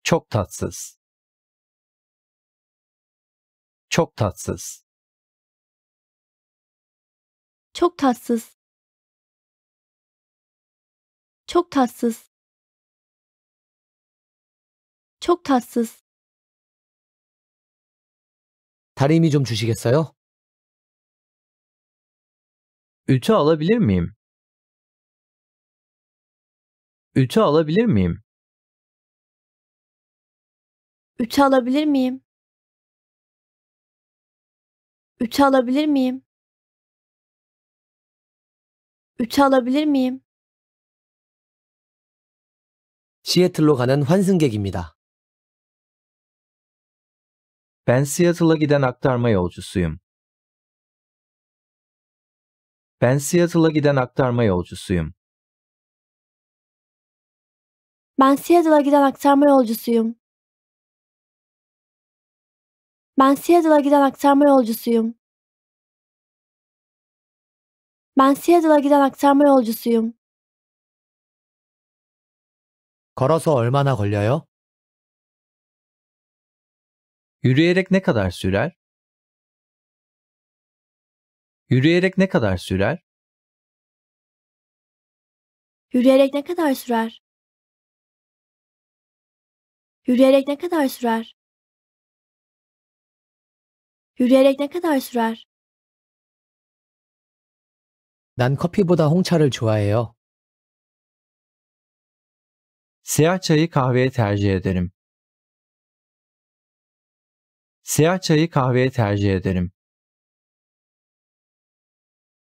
Çok tatsız. Çok tatsız. Çok tatsız. Çok tatsız. Çok tatsız. 다리미 좀 주시겠어요? Ütü alabilir miyim? Ütü alabilir miyim? Ütü alabilir miyim? Ütü alabilir miyim? Ütü alabilir miyim? 시애틀로 가는 환승객입니다. Ben Seattle'a giden aktarma yolcusuyum. Ben Seattle'a giden aktarma yolcusuyum. Ben Seattle'a giden aktarma yolcusuyum. Ben Seattle'a giden aktarma yolcusuyum. Ben Seattle'a giden aktarma yolcusuyum. 걸어서 얼마나 걸려요? Yürüyerek ne kadar sürer? Yürüyerek ne kadar sürer? Yürüyerek ne kadar sürer? Yürüyerek ne kadar sürer? Yürüyerek ne kadar sürer? 난 커피보다 홍차를 좋아해요. Siyah çayı kahveye tercih ederim. Siyah çayı kahveye tercih ederim.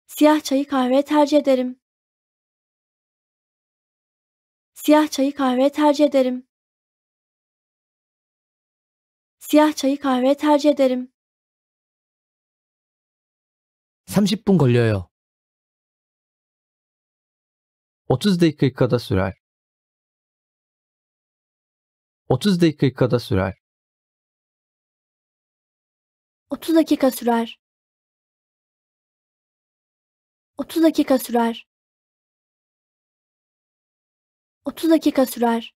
Siyah çayı kahveye tercih ederim. Siyah çayı kahveye tercih ederim. Siyah çayı kahveye tercih ederim. 30분 걸려요. 30 dakikada sürer. 30 dakikada sürer. Otuz dakika sürer. Otuz dakika sürer. Otuz dakika sürer.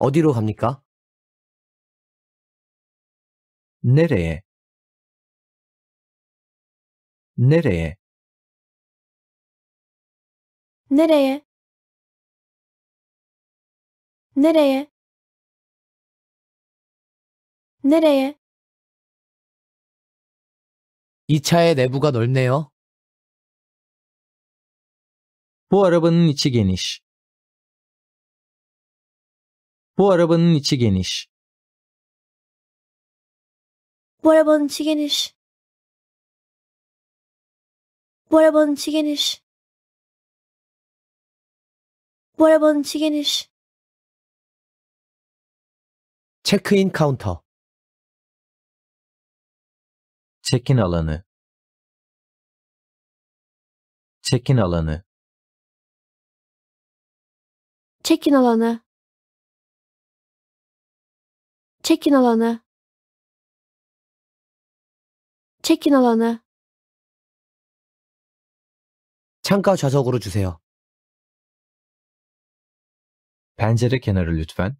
어디로 갑니까? Nereye? Nereye? Nereye? Nereye? Nereye? 이 차의 내부가 넓네요. Bu arabanın içi geniş. Bu arabanın içi geniş. Bu arabanın içi geniş. Bu arabanın içi geniş. Bu arabanın içi geniş. 체크인 카운터. Çekin alanı. Çekin alanı. Çekin alanı. Çekin alanı. Çekin alanı. 창가 좌석으로 주세요. Pencere kenarı lütfen.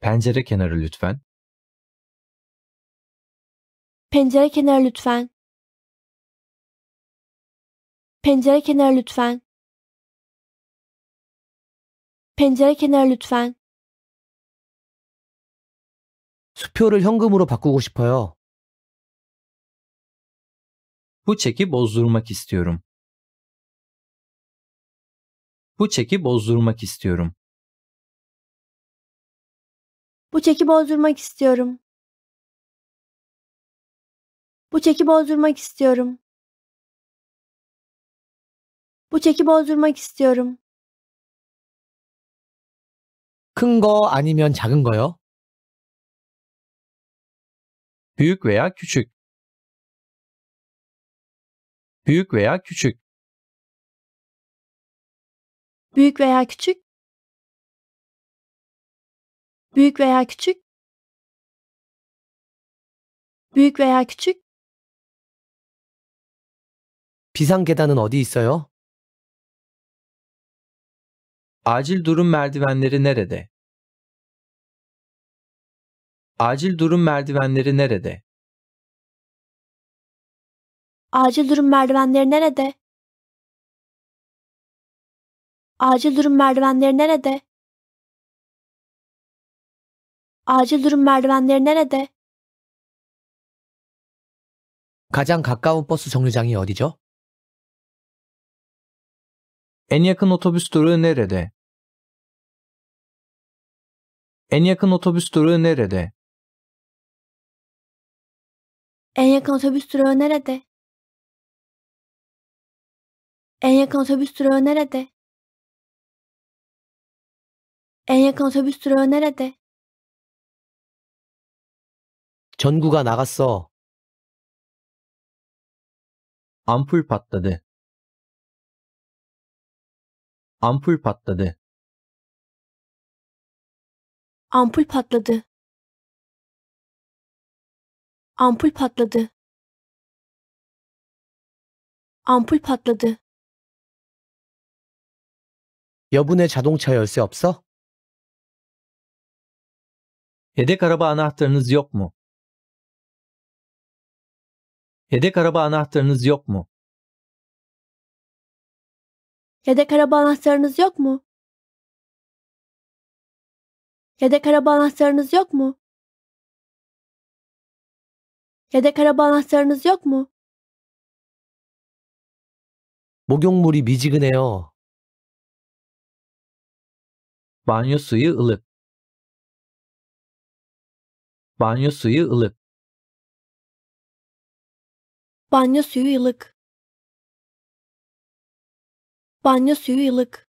Pencere kenarı lütfen. Pencere kenar lütfen. Pencere kenar lütfen. Pencere kenar lütfen. 수표를 현금으로 바꾸고 싶어요. Bu çeki bozdurmak istiyorum. Bu çeki bozdurmak istiyorum. Bu çeki bozdurmak istiyorum. Bu çeki bozdurmak istiyorum. Bu çeki bozdurmak istiyorum. 큰 아니면 작은 거요? Büyük veya küçük. Büyük veya küçük. Büyük veya küçük. Büyük veya küçük. Büyük veya küçük. 비상 계단은 어디 있어요? Acil durum merdivenleri nerede? Acil durum merdivenleri nerede? Acil durum merdivenleri nerede? Acil durum merdivenleri nerede? Acil durum merdivenleri nerede? 가장 가까운 버스 정류장이 어디죠? En yakın otobüs durağı nerede? En yakın otobüs durağı nerede? En yakın otobüs durağı nerede? En yakın otobüs durağı nerede? En yakın otobüs durağı nerede? 전구가 나갔어. Ampul patladı. Ampul patladı. Ampul patladı. Ampul patladı. Ampul patladı. 여분의 자동차 열쇠 없어? Yedek araba anahtarınız yok mu? Yedek araba anahtarınız yok mu? Yedek araba anahtarınız yok mu? Yedek araba anahtarınız yok mu? Yedek araba anahtarınız yok mu? 목욕물이 미지근해요. Banyo suyu ılık. Banyo suyu ılık. Banyo suyu ılık. Banyo suyu ılık.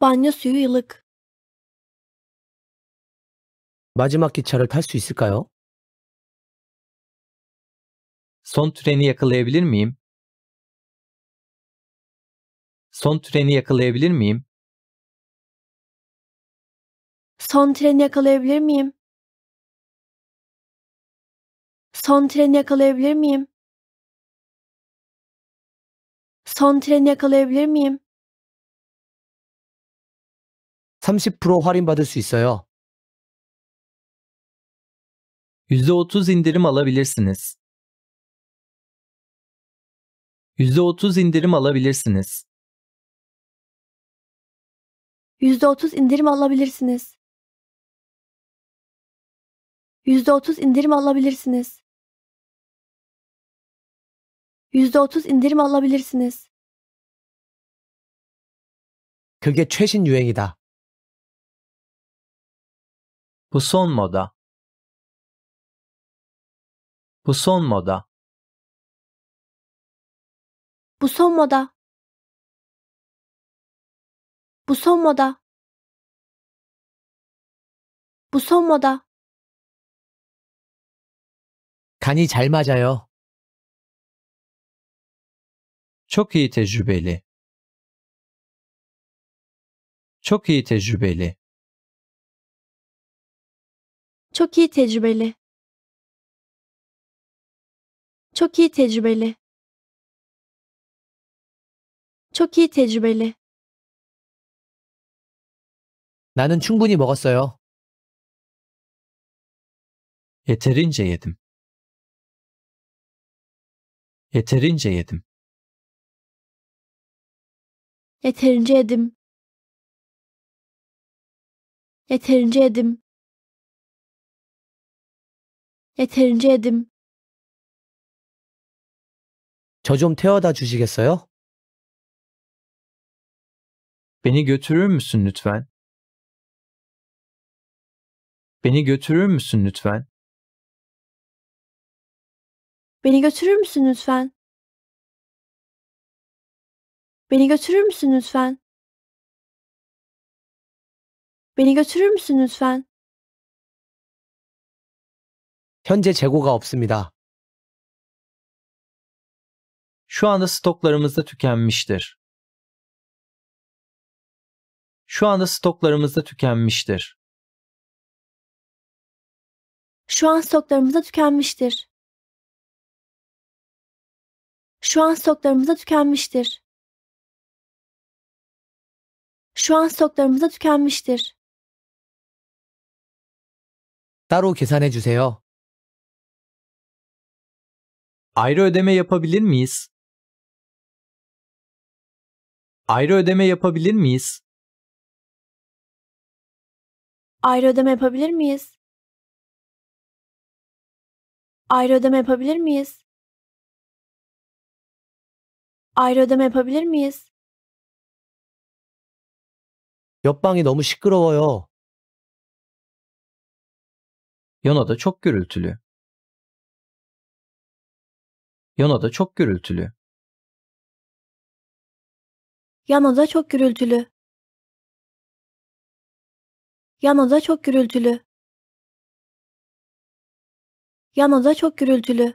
Banyo suyu ılık. 마지막 기차를 탈 있을까요? Son treni yakalayabilir miyim? Son treni yakalayabilir miyim? Son treni yakalayabilir miyim? Son treni yakalayabilir miyim? Son treni yakalayabilir miyim? 30% 할인받을 수 있어요. %30 indirim alabilirsiniz. %30 indirim alabilirsiniz. %30 indirim alabilirsiniz. %30 indirim alabilirsiniz. %30 indirim alabilirsiniz. 그게 최신 유행이다. Bu son moda. Bu son moda. Bu son moda. Bu son moda. Bu son moda. 간이 잘 맞아요. Çok iyi tecrübeli. Çok iyi tecrübeli. Çok iyi tecrübeli. Çok iyi tecrübeli. Çok iyi tecrübeli. 나는 충분히 먹었어요. Yeterince yedim. Yeterince yedim yeterince edim yeterince edim yeterince edim 저 태워다 주시겠어요? Beni götürür müsün lütfen? Beni götürür müsün lütfen? Beni götürür müsün lütfen? Beni götürür müsün lütfen? Beni götürür müsün lütfen? 현재 재고가 없습니다. Şu anda stoklarımızda tükenmiştir. Şu anda stoklarımızda tükenmiştir. Şu an stoklarımızda tükenmiştir. Şu an stoklarımızda tükenmiştir. Şu an stoklarımızda tükenmiştir. 따로 계산해 주세요. Ayrı ödeme yapabilir miyiz? Ayrı ödeme yapabilir miyiz? Ayrı ödeme yapabilir miyiz? Ayrı ödeme yapabilir miyiz? Ayrı ödeme yapabilir miyiz? 옆방이 너무 시끄러워요. Yanada çok gürültülü. Yanada çok gürültülü. Yan çok gürültülü. Yan çok gürültülü. Yan çok gürültülü.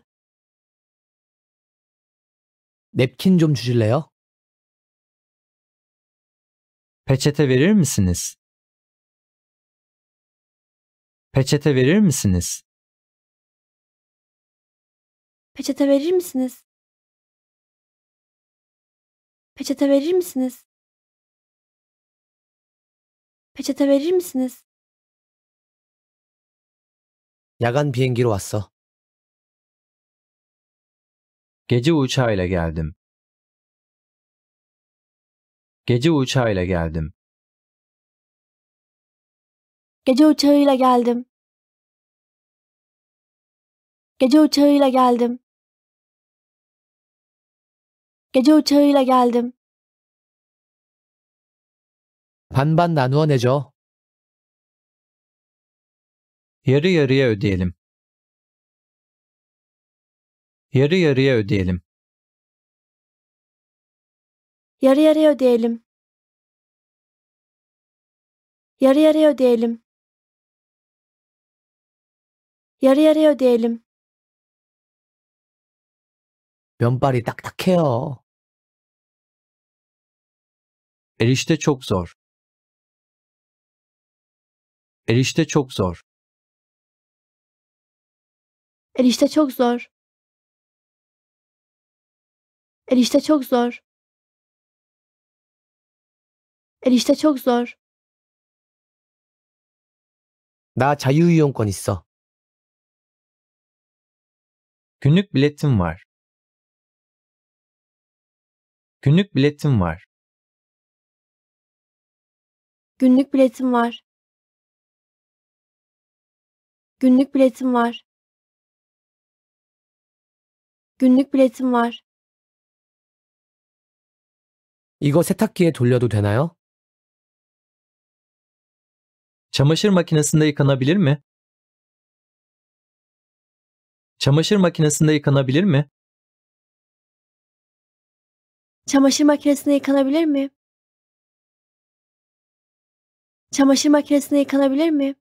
냅킨 좀 주실래요? Peçete verir misiniz? Peçete verir misiniz? Peçete verir misiniz? Peçete verir misiniz? Peçete verir misiniz? 야간 비행기로 왔어. Gece uçağıyla geldim. Gece uçağıyla geldim. Gece uçağıyla geldim. Gece uçağıyla geldim. Gece uçağıyla geldim. Banban, 나누어 내죠. Yarı yarıya ödeyelim. Yarı yarıya ödeyelim. Yarı yarıya ödeyelim. Yarı yarıya ödeyelim. Yarı yarıya ödeyelim. 면발이 딱딱해요. Erişte çok zor. Erişte çok zor. Erişte çok zor. Erişte çok zor. Erişte çok zor. 나 자유이용권 있어. Günlük biletim var. Günlük biletim var. Günlük biletim var. Günlük biletim var. Günlük biletim var. 이거 세탁기에 돌려도 되나요? Çamaşır makinesinde yıkanabilir mi? Çamaşır makinesinde yıkanabilir mi? Çamaşır makinesinde yıkanabilir mi? Çamaşır makinesinde yıkanabilir mi?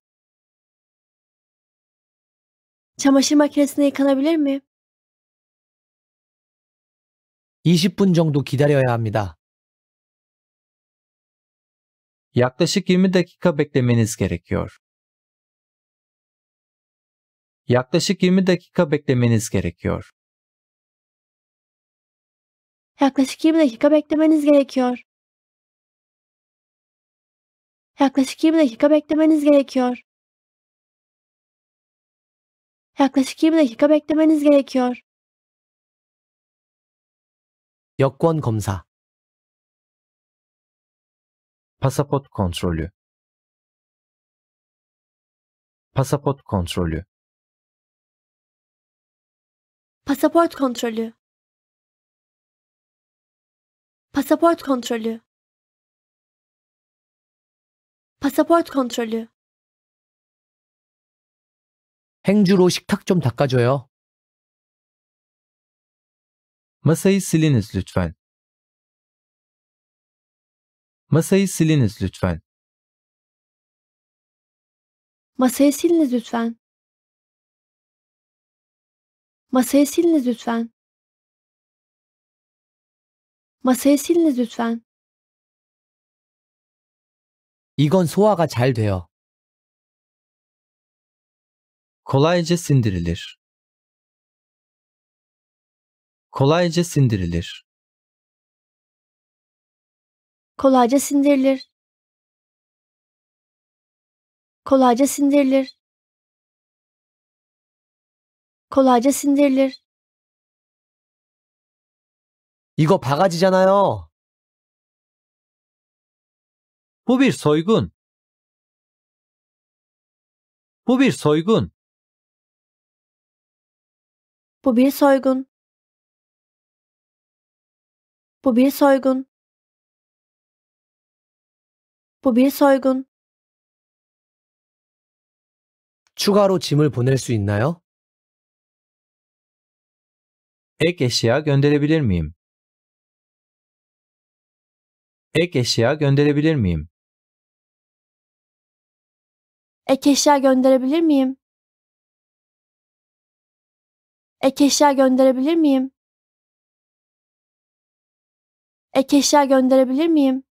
Çamaşır makinesinde yıkanabilir mi? 20분 정도 기다려야 합니다. Yaklaşık 20 dakika beklemeniz gerekiyor. Yaklaşık 20 dakika beklemeniz gerekiyor. Yaklaşık 20 dakika beklemeniz gerekiyor. Yaklaşık 20 dakika beklemeniz gerekiyor. Yaklaşık 20 dakika beklemeniz gerekiyor. 여권 검사 Pasaport kontrolü. Pasaport kontrolü. Pasaport kontrolü. Pasaport kontrolü. Pasaport kontrolü. 행주로 식탁 좀 닦아줘요. Masayı siliniz lütfen. Masayı siliniz lütfen. Masayı siliniz lütfen. Masayı siliniz lütfen. Masayı siliniz lütfen. 이건 소화가 잘 돼요. Kolayca sindirilir. Kolayca sindirilir kolayca sindirilir. Kolayca sindirilir. Kolayca sindirilir. 이거 바가지잖아요. Bu bir soygun. Bu bir soygun. Bu bir soygun. Bu bir soygun. Bu bir soygun. 추가로 짐을 보낼 수 있나요? Ek eşya gönderebilir miyim? Ek eşya gönderebilir miyim? Ek eşya gönderebilir miyim? Ek eşya gönderebilir miyim? Ek eşya gönderebilir miyim?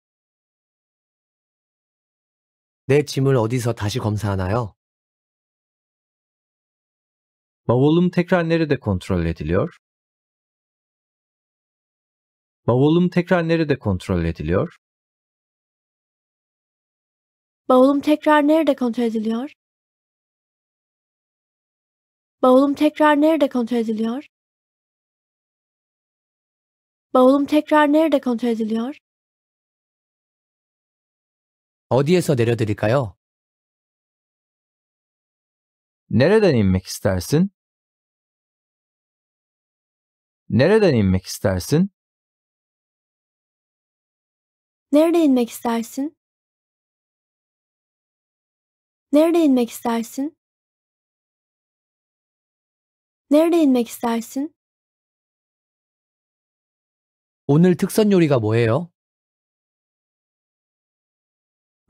내 짐을 어디서 다시 검사하나요? Bavulum tekrar nerede kontrol ediliyor? Bavulum tekrar nerede kontrol ediliyor? Bavulum tekrar nerede kontrol ediliyor? Bavulum tekrar nerede kontrol ediliyor? Bavulum tekrar nerede kontrol ediliyor? 어디에서 내려드릴까요? Nereden inmek istersin? Nereden inmek istersin? Nerede inmek istersin? Nerede inmek istersin? Nerede inmek istersin? 오늘 특선 요리가 뭐예요?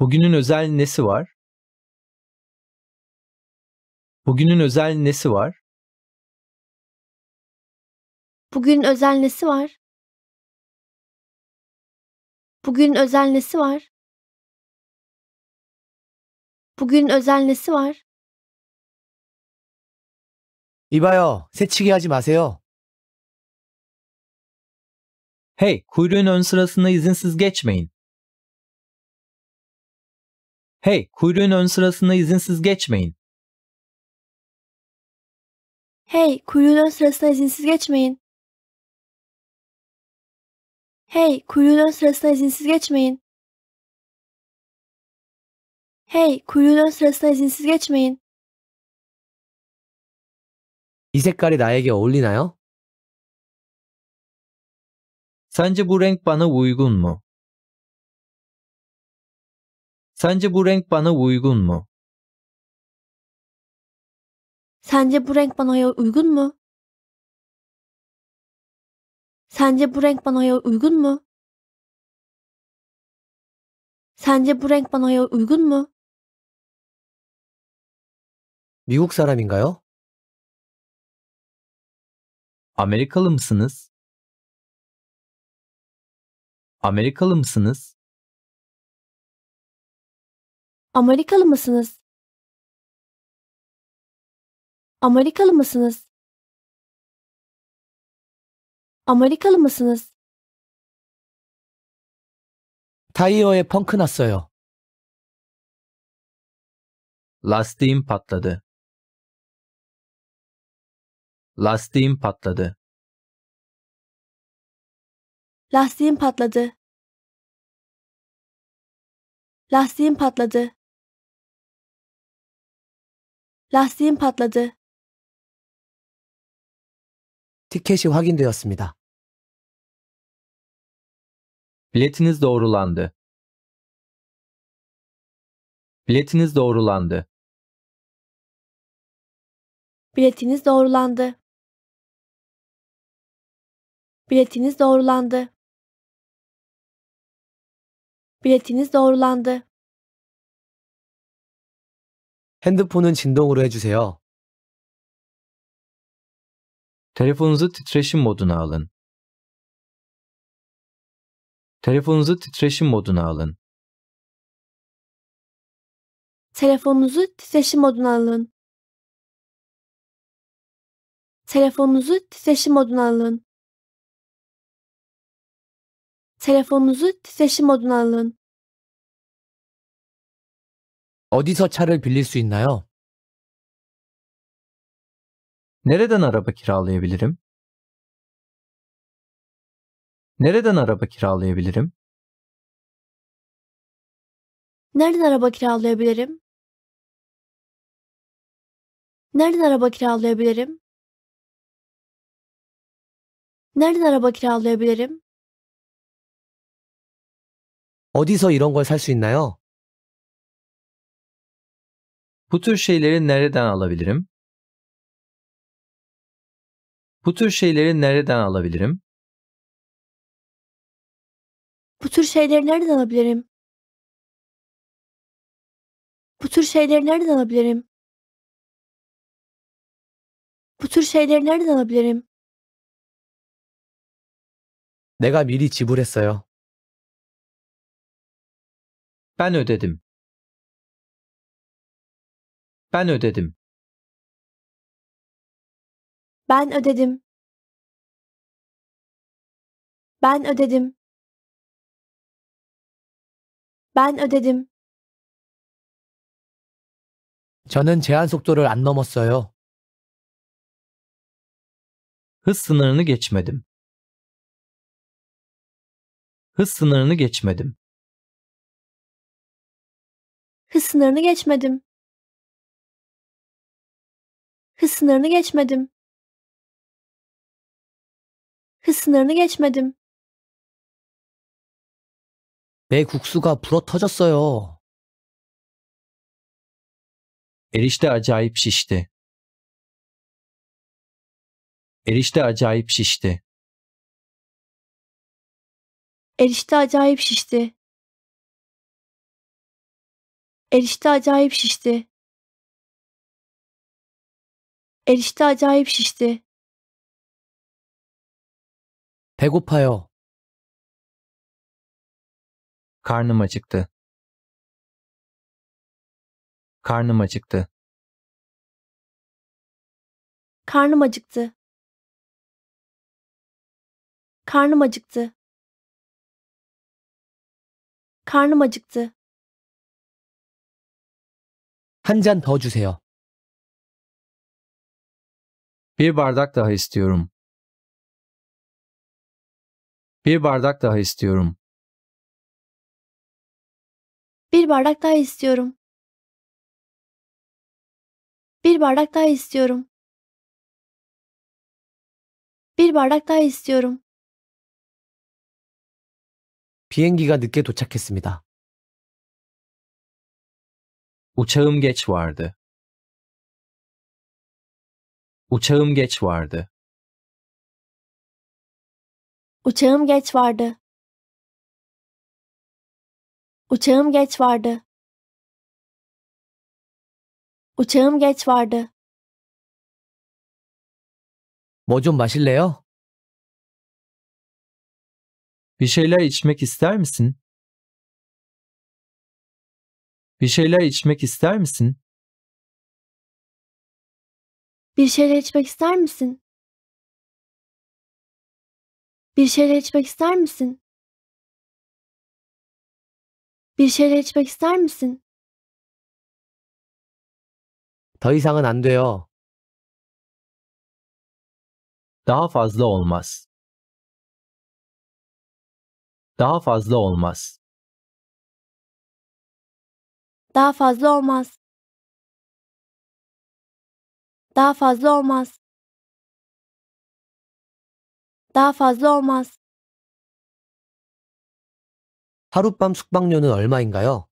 Bugünün özel nesi var? Bugünün özel nesi var? Bugün özel nesi var? Bugün özel nesi var? Bugün özel nesi var? 이봐요. 새치기 하지 마세요. Hey, kuyruğun ön sırasında izinsiz geçmeyin. Hey, kuyruğun ön sırasında izinsiz geçmeyin. Hey, kuyruğun ön sırasında izinsiz geçmeyin. Hey, kuyruğun ön sırasında izinsiz geçmeyin. Hey, kuyruğun ön sırasında izinsiz geçmeyin. 이 색깔이 나에게 어울리나요? Sence bu renk bana uygun mu? Sence bu renk bana uygun mu? Sence bu renk bana uygun mu? Sence bu renk bana uygun mu? Sence bu renk bana uygun mu? 미국 사람인가요? Amerikalı mısınız? Amerikalı mısınız? Amerikalı mısınız? Amerikalı mısınız? Amerikalı mısınız? 타이어에 펑크 났어요. Lastiğim patladı. Lastiğim patladı. Lastiğim patladı. Lastiğim patladı. Lastiğim patladı. 티켓이 확인되었습니다. Biletiniz doğrulandı. Biletiniz doğrulandı. Biletiniz doğrulandı. Biletiniz doğrulandı. Biletiniz doğrulandı. 핸드폰은 진동으로 해주세요. Telefonunuzu titreşim moduna alın. Telefonunuzu titreşim moduna alın. Telefonunuzu titreşim moduna alın. Telefonunuzu titreşim moduna alın. Telefonunuzu titreşim moduna alın. 어디서 차를 빌릴 수 있나요? Nereden araba kiralayabilirim? Nereden araba kiralayabilirim? Nereden araba kiralayabilirim? Nereden araba kiralayabilirim? Nereden araba kiralayabilirim? 어디서 이런 걸 살 수 있나요? Bu tür şeyleri nereden alabilirim? Bu tür şeyleri nereden alabilirim? Bu tür şeyleri nereden alabilirim? Bu tür şeyleri nereden alabilirim? Bu tür şeyleri nereden alabilirim? 내가 미리 지불했어요. Ben ödedim. Ben ödedim. Ben ödedim. Ben ödedim. Ben ödedim. 저는 제한 속도를 안 넘었어요. Hız sınırını geçmedim. Hız sınırını geçmedim. Hız sınırını geçmedim. Hız sınırını geçmedim. Hız sınırını geçmedim. 내 국수가 불어 터졌어요. Erişte acayip şişti. Erişte acayip şişti. Erişte acayip şişti. Erişte acayip şişti. Erişte acayip şişti. 배고파요. Karnım acıktı. Karnım acıktı. Karnım acıktı. Karnım acıktı. Karnım acıktı. 한잔더 주세요. Bir bardak daha istiyorum. Bir bardak daha istiyorum. Bir bardak daha istiyorum. Bir bardak daha istiyorum. Bir bardak daha istiyorum. 비행기가 늦게 도착했습니다. Uçağım geç vardı. Uçağım geç vardı. Uçağım geç vardı. Uçağım geç vardı. Uçağım geç vardı. 뭐좀 Bir şeyler içmek ister misin? Bir şeyler içmek ister misin? Bir şeyler içmek ister misin? Bir şeyler içmek ister misin? Bir şeyler içmek ister misin? 더 이상은 안 돼요. Daha fazla olmaz. Daha fazla olmaz. Daha fazla olmaz. Daha fazla olmaz. Daha fazla olmaz. 하룻밤 숙박료는 얼마인가요?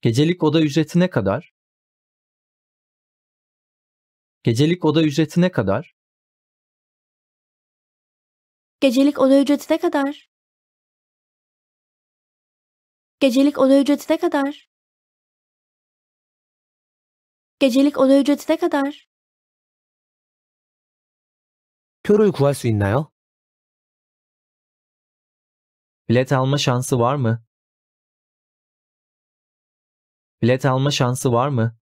Gecelik oda ücreti ne kadar? Gecelik oda ücreti ne kadar? Gecelik oda ücreti ne kadar? Gecelik oda ücreti ne kadar? Gecelik oda ücreti ne kadar? 표를 구할 수 있나요? Bilet alma şansı var mı? Bilet alma şansı var mı?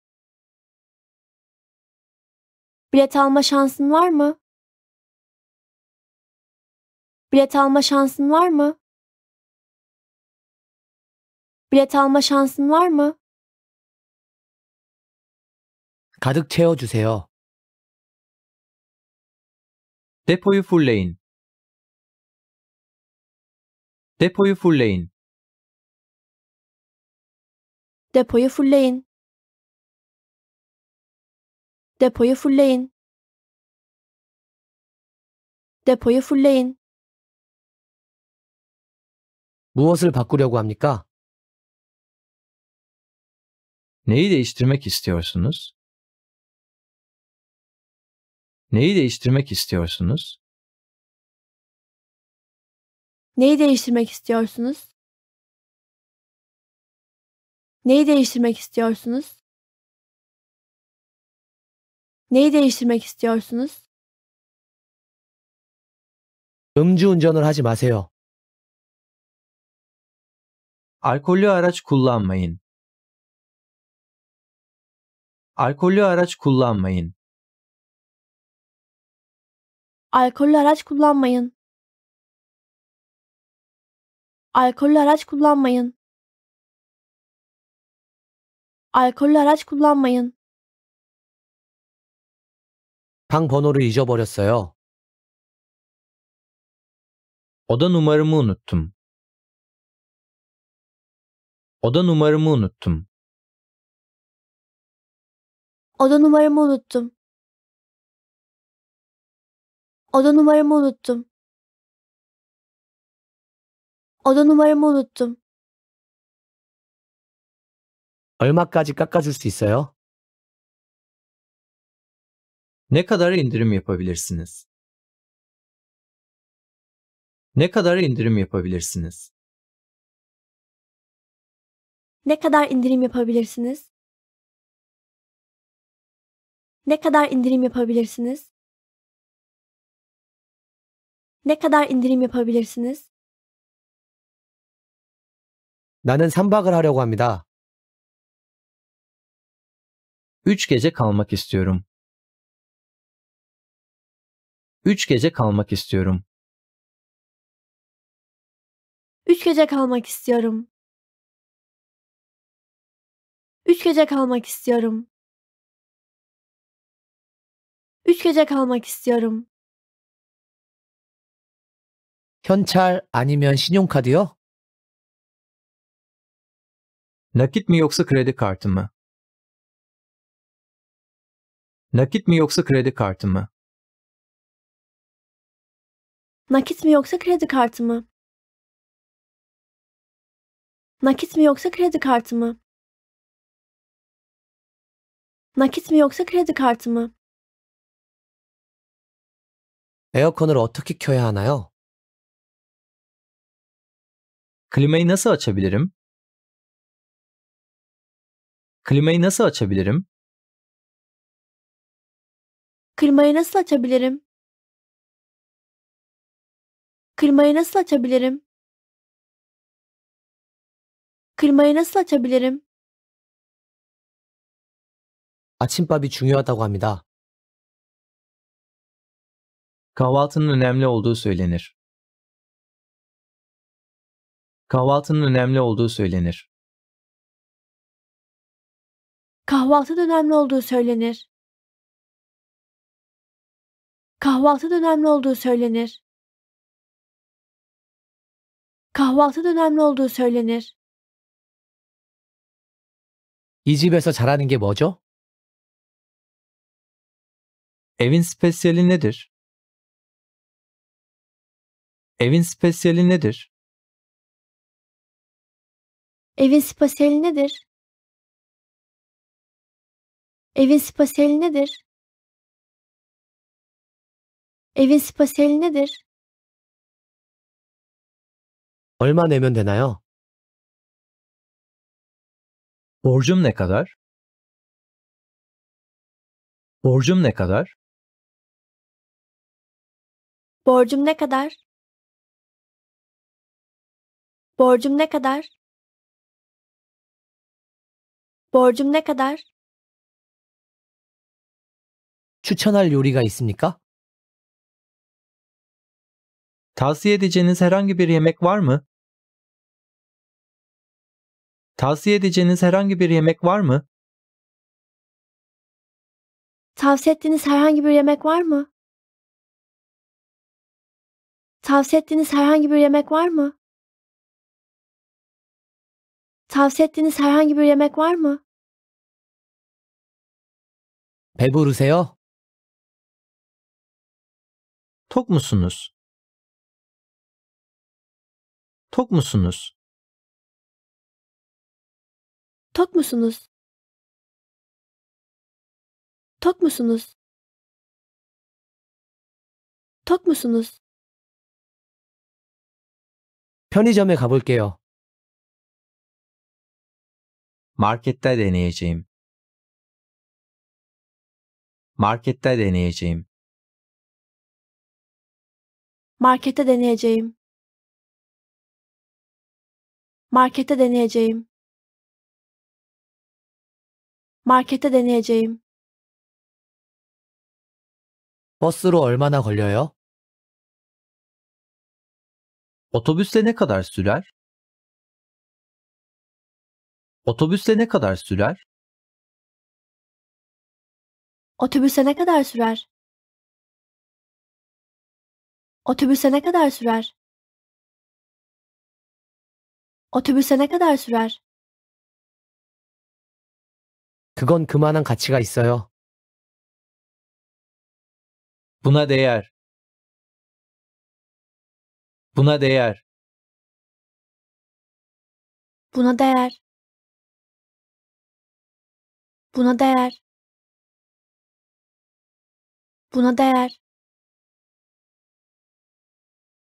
Bilet alma şansın var mı? Bilet alma şansın var mı? Bilet alma şansın var mı? 가득 채워주세요. Depois fullein. Depois fullein. Depois fullein. Depois fullein. Depois fullein. 무엇을 바꾸려고 합니까? Neyi değiştirmek istiyorsunuz? Neyi değiştirmek istiyorsunuz? Neyi değiştirmek istiyorsunuz? Neyi değiştirmek istiyorsunuz? Neyi değiştirmek istiyorsunuz? 음주운전을 하지 마세요. Alkollü araç kullanmayın. Alkollü araç kullanmayın. Alkollü araç kullanmayın. Alkollü araç kullanmayın. Alkollü araç kullanmayın. 방 번호를 잊어버렸어요. Oda numaramı unuttum. Oda numaramı unuttum. Oda numaramı unuttum. Oda numaramı unuttum. Oda numaramı unuttum. 얼마까지 깎아줄 수 있어요? Ne kadar indirim yapabilirsiniz? Ne kadar indirim yapabilirsiniz? Ne kadar indirim yapabilirsiniz? Ne kadar indirim yapabilirsiniz? Ne kadar indirim yapabilirsiniz? 나는 3박을 하려고 합니다. 3 gece kalmak istiyorum. 3 gece kalmak istiyorum. 3 gece kalmak istiyorum. 3 gece kalmak istiyorum. 3 gece kalmak istiyorum. 현찰 아니면 신용카드요? Nakit mi yoksa kredi kartı mı? Nakit mi yoksa kredi kartı mı? Nakit mi yoksa kredi kartı mı? Nakit mi yoksa kredi kartı mı? Nakit mi yoksa kredi kartı mı? 에어컨을 어떻게 켜야 Klimayı nasıl açabilirim? Klimayı nasıl açabilirim? Klimayı nasıl açabilirim? Klimayı nasıl açabilirim? Klimayı nasıl açabilirim? 아침밥이 중요하다고 합니다. Kahvaltının önemli olduğu söylenir kahvaltının önemli olduğu söylenir. Kahvaltının önemli olduğu söylenir. Kahvaltının önemli olduğu söylenir. Kahvaltının önemli olduğu söylenir. 이 집에서 잘하는 게 뭐죠? Evin spesiyali nedir? Evin spesiyali nedir? Evin spasiyeli nedir? Evin spasiyeli nedir? Evin spasiyeli nedir? 얼마 내면 되나요? Borcum ne kadar? Borcum ne kadar? Borcum ne kadar? Borcum ne kadar? borcum ne kadar? 추천할 요리가 있습니까? Tavsiye edeceğiniz herhangi bir yemek var mı? Tavsiye edeceğiniz herhangi bir yemek var mı? Tavsiye ettiğiniz herhangi bir yemek var mı? Tavsiye ettiğiniz herhangi bir yemek var mı? Tavsiye ettiğiniz herhangi bir yemek var mı? 배부르세요? Tok musunuz? Tok musunuz? Tok musunuz? Tok musunuz? Tok musunuz? 편의점에 가볼게요. Markette deneyeceğim. Markette deneyeceğim. Markette deneyeceğim. Markette deneyeceğim. Markette deneyeceğim. 버스로 얼마나 걸려요? Otobüste ne kadar sürer? Otobüste ne kadar sürer? Otobüse ne kadar sürer? Otobüse ne kadar sürer? Otobüse ne kadar sürer? 그건 그만한 가치가 있어요. Buna değer. Buna değer. Buna değer. Buna değer. Buna değer.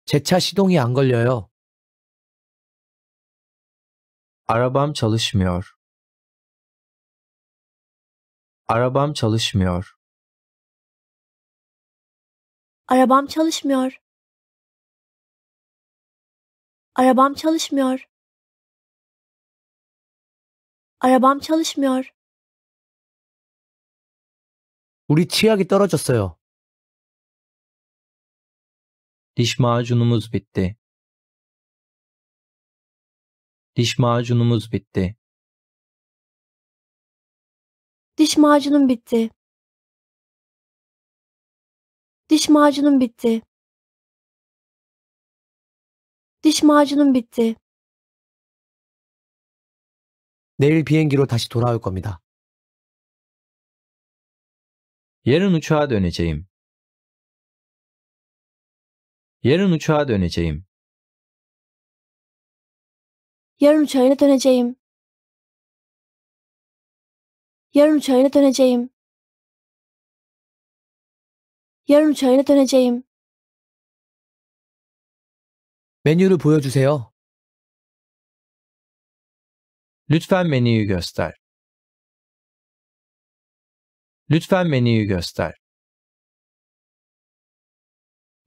제차 시동이 안 걸려요. Arabam çalışmıyor. Arabam çalışmıyor. Arabam çalışmıyor. Arabam çalışmıyor. Arabam çalışmıyor. 우리 치약이 떨어졌어요. Diş macunumuz bitti. Diş macunumuz bitti. Diş macunum bitti. Diş macunum bitti. Diş macunum bitti. 내일 비행기로 다시 돌아올 겁니다. Yarın uçağa döneceğim. Yarın uçağa döneceğim. Yarın uçağına döneceğim. Yarın uçağına döneceğim. Yarın uçağına döneceğim. Menüyü 보여주세요. Lütfen menüyü göster. Lütfen menüyü göster.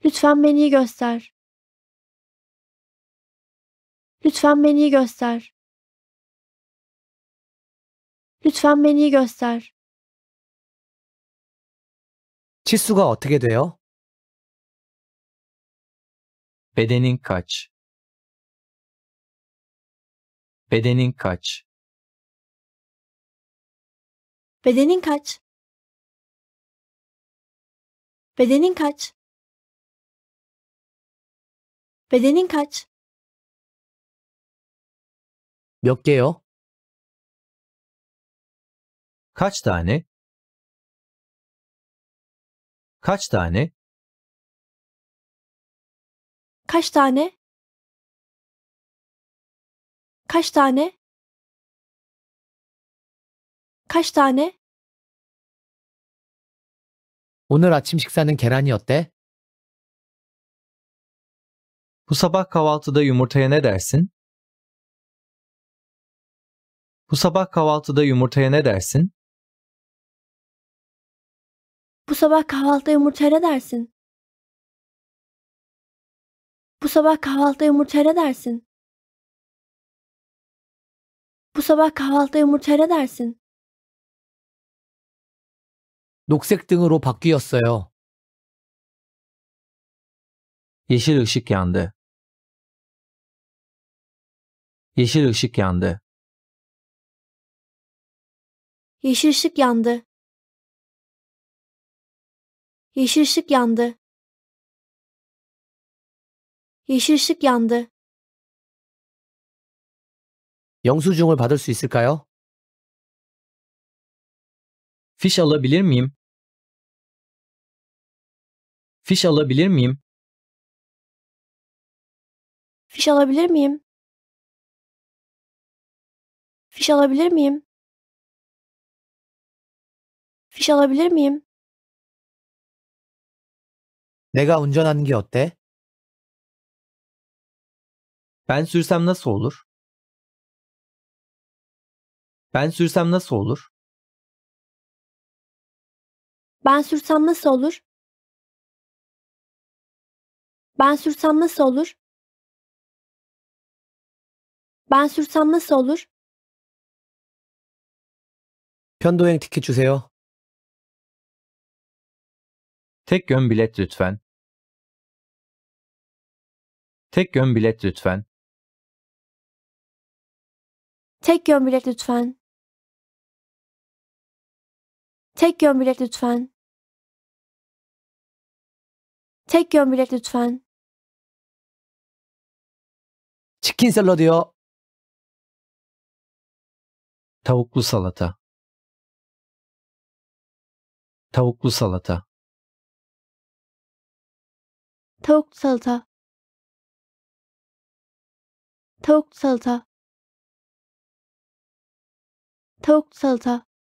Lütfen beni göster. Lütfen beni göster. Lütfen beni göster. 치수가 어떻게 돼요? Bedenin kaç? Bedenin kaç? Bedenin kaç? Bedenin kaç? Bedenin kaç? 몇 개요? Kaç tane? Kaç tane? Kaç tane? Kaç tane? Kaç tane? 오늘 아침 식사는 계란이 어때? Bu sabah kahvaltıda yumurtaya ne dersin? Bu sabah kahvaltıda yumurtaya ne dersin? Bu sabah kahvaltıda yumurtaya ne dersin? Bu sabah kahvaltıda yumurtaya ne dersin? Bu sabah kahvaltıda yumurtaya ne dersin? 녹색 등으로 바뀌었어요. Yeşil ışık yandı. Yeşil ışık yandı. Yeşil ışık yandı. Yeşil ışık yandı. Yeşil ışık yandı. 영수증을 받을 수 있을까요? Fiş alabilir miyim? Fiş alabilir miyim? Fiş alabilir miyim? Fiş alabilir miyim? Fiş alabilir miyim? 내가 운전하는 게 어때? Ben sürsem nasıl olur? Ben sürsem nasıl olur? Ben sürsem nasıl olur? Ben sürsem nasıl olur? Ben sürsem nasıl olur? 편도행 티켓 주세요. Tek yön bilet lütfen. Tek yön bilet lütfen. Tek yön bilet lütfen. Tek yön bilet lütfen. Tek yön bilet lütfen. 치킨 샐러드요. Tavuklu salata. Tavuklu salata. Tavuk salata. Tavuk salata. Tavuk salata.